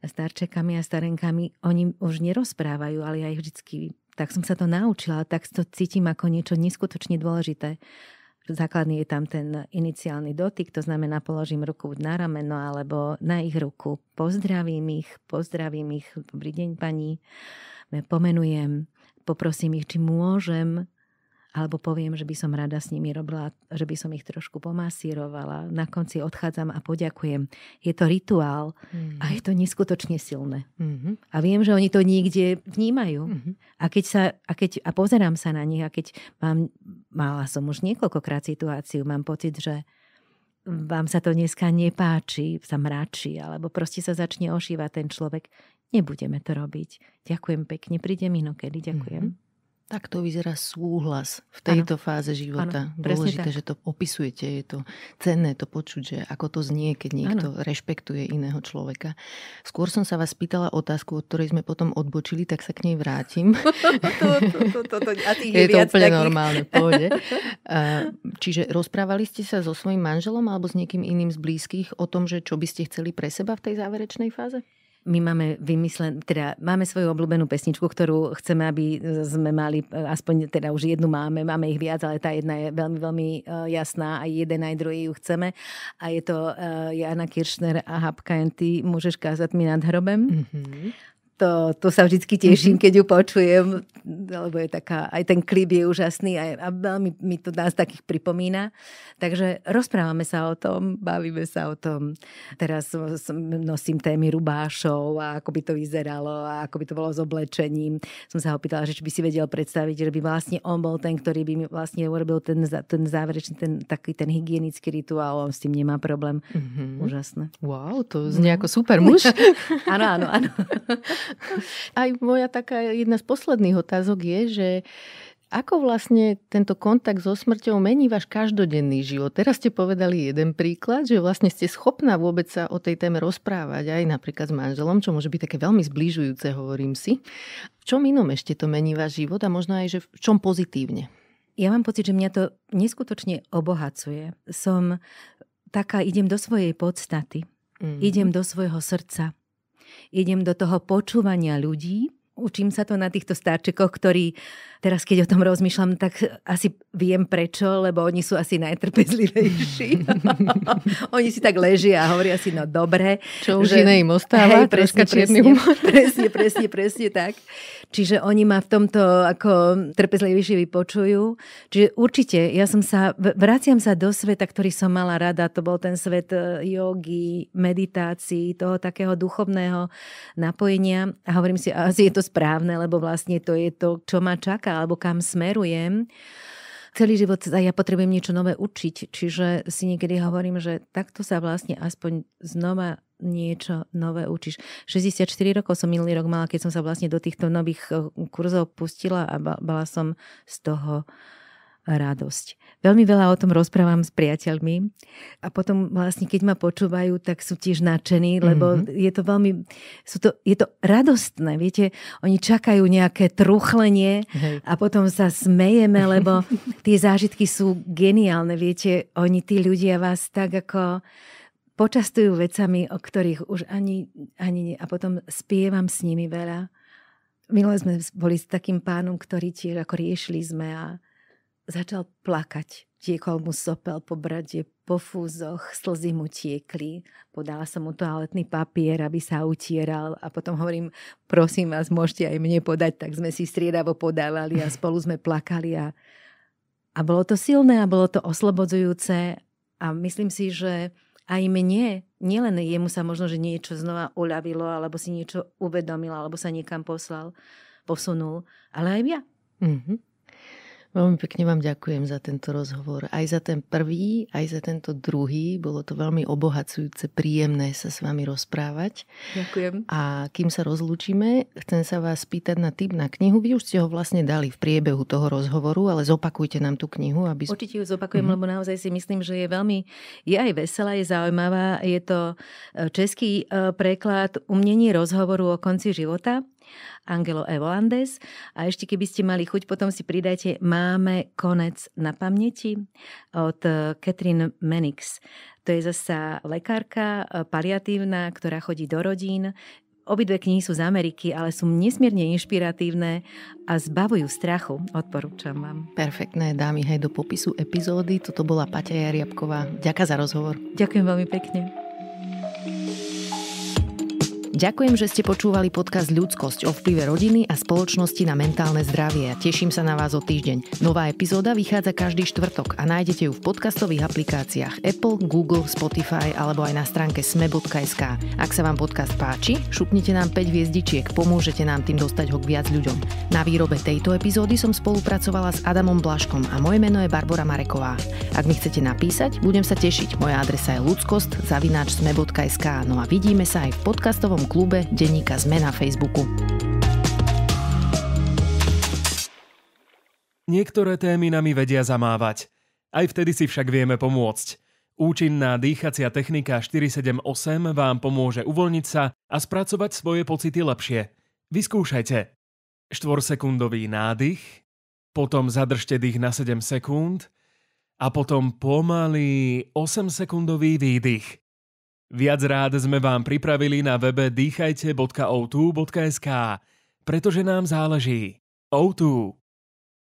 starčekami a starenkami, oni už nerozprávajú, ale ja ich vždycky tak som sa to naučila, tak to cítim ako niečo neskutočne dôležité. Základný je tam ten iniciálny dotyk, to znamená položím ruku na rameno alebo na ich ruku. Pozdravím ich, pozdravím ich, dobrý deň pani, pomenujem, poprosím ich, či môžem alebo poviem, že by som rada s nimi robila, že by som ich trošku pomasírovala. Na konci odchádzam a poďakujem. Je to rituál mm-hmm. a mhm. je to neskutočne silné. Mm-hmm. A viem, že oni to niekde vnímajú. Mm-hmm. A, keď sa, a, keď, a pozerám sa na nich a keď mám, mala som už niekoľkokrát situáciu, mám pocit, že vám sa to dneska nepáči, sa mráči, alebo proste sa začne ošívať ten človek. Nebudeme to robiť. Ďakujem pekne, prídem inokedy, ďakujem. Mm-hmm. Tak to vyzerá súhlas v tejto ano. fáze života. Ano, Dôležité, tak. že to opisujete, je to cenné to počuť, že ako to znie, keď niekto ano. rešpektuje iného človeka. Skôr som sa vás pýtala otázku, od ktorej sme potom odbočili, tak sa k nej vrátim. (laughs) to, to, to, to, a je, je to úplne takých. normálne, pohode. (laughs) Čiže rozprávali ste sa so svojím manželom alebo s niekým iným z blízkych o tom, že čo by ste chceli pre seba v tej záverečnej fáze? my máme vymyslen, teda máme svoju obľúbenú pesničku, ktorú chceme, aby sme mali, e, aspoň teda už jednu máme, máme ich viac, ale tá jedna je veľmi, veľmi e, jasná a jeden aj druhý ju chceme. A je to e, Jana Kiršner a Hapka, ty môžeš kázať mi nad hrobem. Mm-hmm to, to sa vždy teším, mhm. keď ju počujem, lebo je taká, aj ten klip je úžasný a, a veľmi mi to nás takých pripomína. Takže rozprávame sa o tom, bavíme sa o tom. Teraz nosím témy rubášov a ako by to vyzeralo a ako by to bolo s oblečením. Som sa ho pýtala, že či by si vedel predstaviť, že by vlastne on bol ten, ktorý by mi vlastne urobil ten, ten záverečný, ten, taký ten hygienický rituál, on s tým nemá problém. Mm-hmm. Úžasné. Wow, to znie mm-hmm. ako super muž. (laughs) áno, áno, áno. (laughs) (laughs) Aj moja taká jedna z posledných otázok je, že ako vlastne tento kontakt so smrťou mení váš každodenný život? Teraz ste povedali jeden príklad, že vlastne ste schopná vôbec sa o tej téme rozprávať aj napríklad s manželom, čo môže byť také veľmi zbližujúce, hovorím si. V čom inom ešte to mení váš život a možno aj, že v čom pozitívne? Ja mám pocit, že mňa to neskutočne obohacuje. Som taká, idem do svojej podstaty, mm. idem do svojho srdca idem do toho počúvania ľudí, Učím sa to na týchto starčekoch, ktorí teraz, keď o tom rozmýšľam, tak asi viem prečo, lebo oni sú asi najtrpezlivejší. (laughs) oni si tak ležia a hovoria si, no dobre. Čo už že... iné im ostáva, hej, presne, presne, (laughs) presne, presne, presne tak. Čiže oni ma v tomto ako trpezlivejšie vypočujú. Čiže určite, ja som sa, vraciam sa do sveta, ktorý som mala rada, to bol ten svet e, jogy, meditácií, toho takého duchovného napojenia a hovorím si, asi je to správne, lebo vlastne to je to, čo ma čaká alebo kam smerujem celý život sa ja potrebujem niečo nové učiť, čiže si niekedy hovorím, že takto sa vlastne aspoň znova niečo nové učíš. 64 rokov som minulý rok mala, keď som sa vlastne do týchto nových eh, kurzov pustila a bala som z toho radosť. Veľmi veľa o tom rozprávam s priateľmi a potom vlastne, keď ma počúvajú, tak sú tiež nadšení, lebo mm-hmm. je to veľmi, sú to, je to radostné, viete, oni čakajú nejaké truchlenie Hej. a potom sa smejeme, lebo (laughs) tie zážitky sú geniálne, viete, oni, tí ľudia vás tak ako počastujú vecami, o ktorých už ani, ani nie. A potom spievam s nimi veľa. Minule sme boli s takým pánom, ktorý tiež ako riešili sme a Začal plakať. Tiekol mu sopel po brade, po fúzoch, slzy mu tiekli. Podala som mu toaletný papier, aby sa utieral a potom hovorím, prosím vás, môžete aj mne podať. Tak sme si striedavo podávali a spolu sme plakali a, a bolo to silné a bolo to oslobodzujúce a myslím si, že aj mne, nielen jemu sa možno, že niečo znova uľavilo, alebo si niečo uvedomil, alebo sa niekam poslal, posunul, ale aj ja. Mm-hmm. Veľmi pekne vám ďakujem za tento rozhovor. Aj za ten prvý, aj za tento druhý. Bolo to veľmi obohacujúce, príjemné sa s vami rozprávať. Ďakujem. A kým sa rozlúčime, chcem sa vás spýtať na tip na knihu. Vy už ste ho vlastne dali v priebehu toho rozhovoru, ale zopakujte nám tú knihu. Aby... Určite ju zopakujem, mm-hmm. lebo naozaj si myslím, že je veľmi, je aj veselá, je zaujímavá. Je to e, český e, preklad Umnenie rozhovoru o konci života Angelo Evolandes. A ešte keby ste mali chuť, potom si pridajte Máme konec na pamäti od Catherine Menix. To je zasa lekárka eh, paliatívna, ktorá chodí do rodín, Obidve knihy sú z Ameriky, ale sú nesmierne inšpiratívne a zbavujú strachu. Odporúčam vám. Perfektné dámy, hej, do popisu epizódy. Toto bola Paťa Jariabková. Ďakujem za rozhovor. Ďakujem veľmi pekne. Ďakujem, že ste počúvali podcast Ľudskosť o vplyve rodiny a spoločnosti na mentálne zdravie. Teším sa na vás o týždeň. Nová epizóda vychádza každý štvrtok a nájdete ju v podcastových aplikáciách Apple, Google, Spotify alebo aj na stránke sme.sk. Ak sa vám podcast páči, šupnite nám 5 hviezdičiek, pomôžete nám tým dostať ho k viac ľuďom. Na výrobe tejto epizódy som spolupracovala s Adamom Blaškom a moje meno je Barbara Mareková. Ak mi chcete napísať, budem sa tešiť. Moja adresa je ľudskost No a vidíme sa aj v podcastovom klube denníka Zme na Facebooku. Niektoré témy nami vedia zamávať. Aj vtedy si však vieme pomôcť. Účinná dýchacia technika 478 vám pomôže uvoľniť sa a spracovať svoje pocity lepšie. Vyskúšajte. 4-sekundový nádych, potom zadržte dých na 7 sekúnd a potom pomalý 8-sekundový výdych. Viac rád sme vám pripravili na webe dýchajte.o2.sk, pretože nám záleží. O2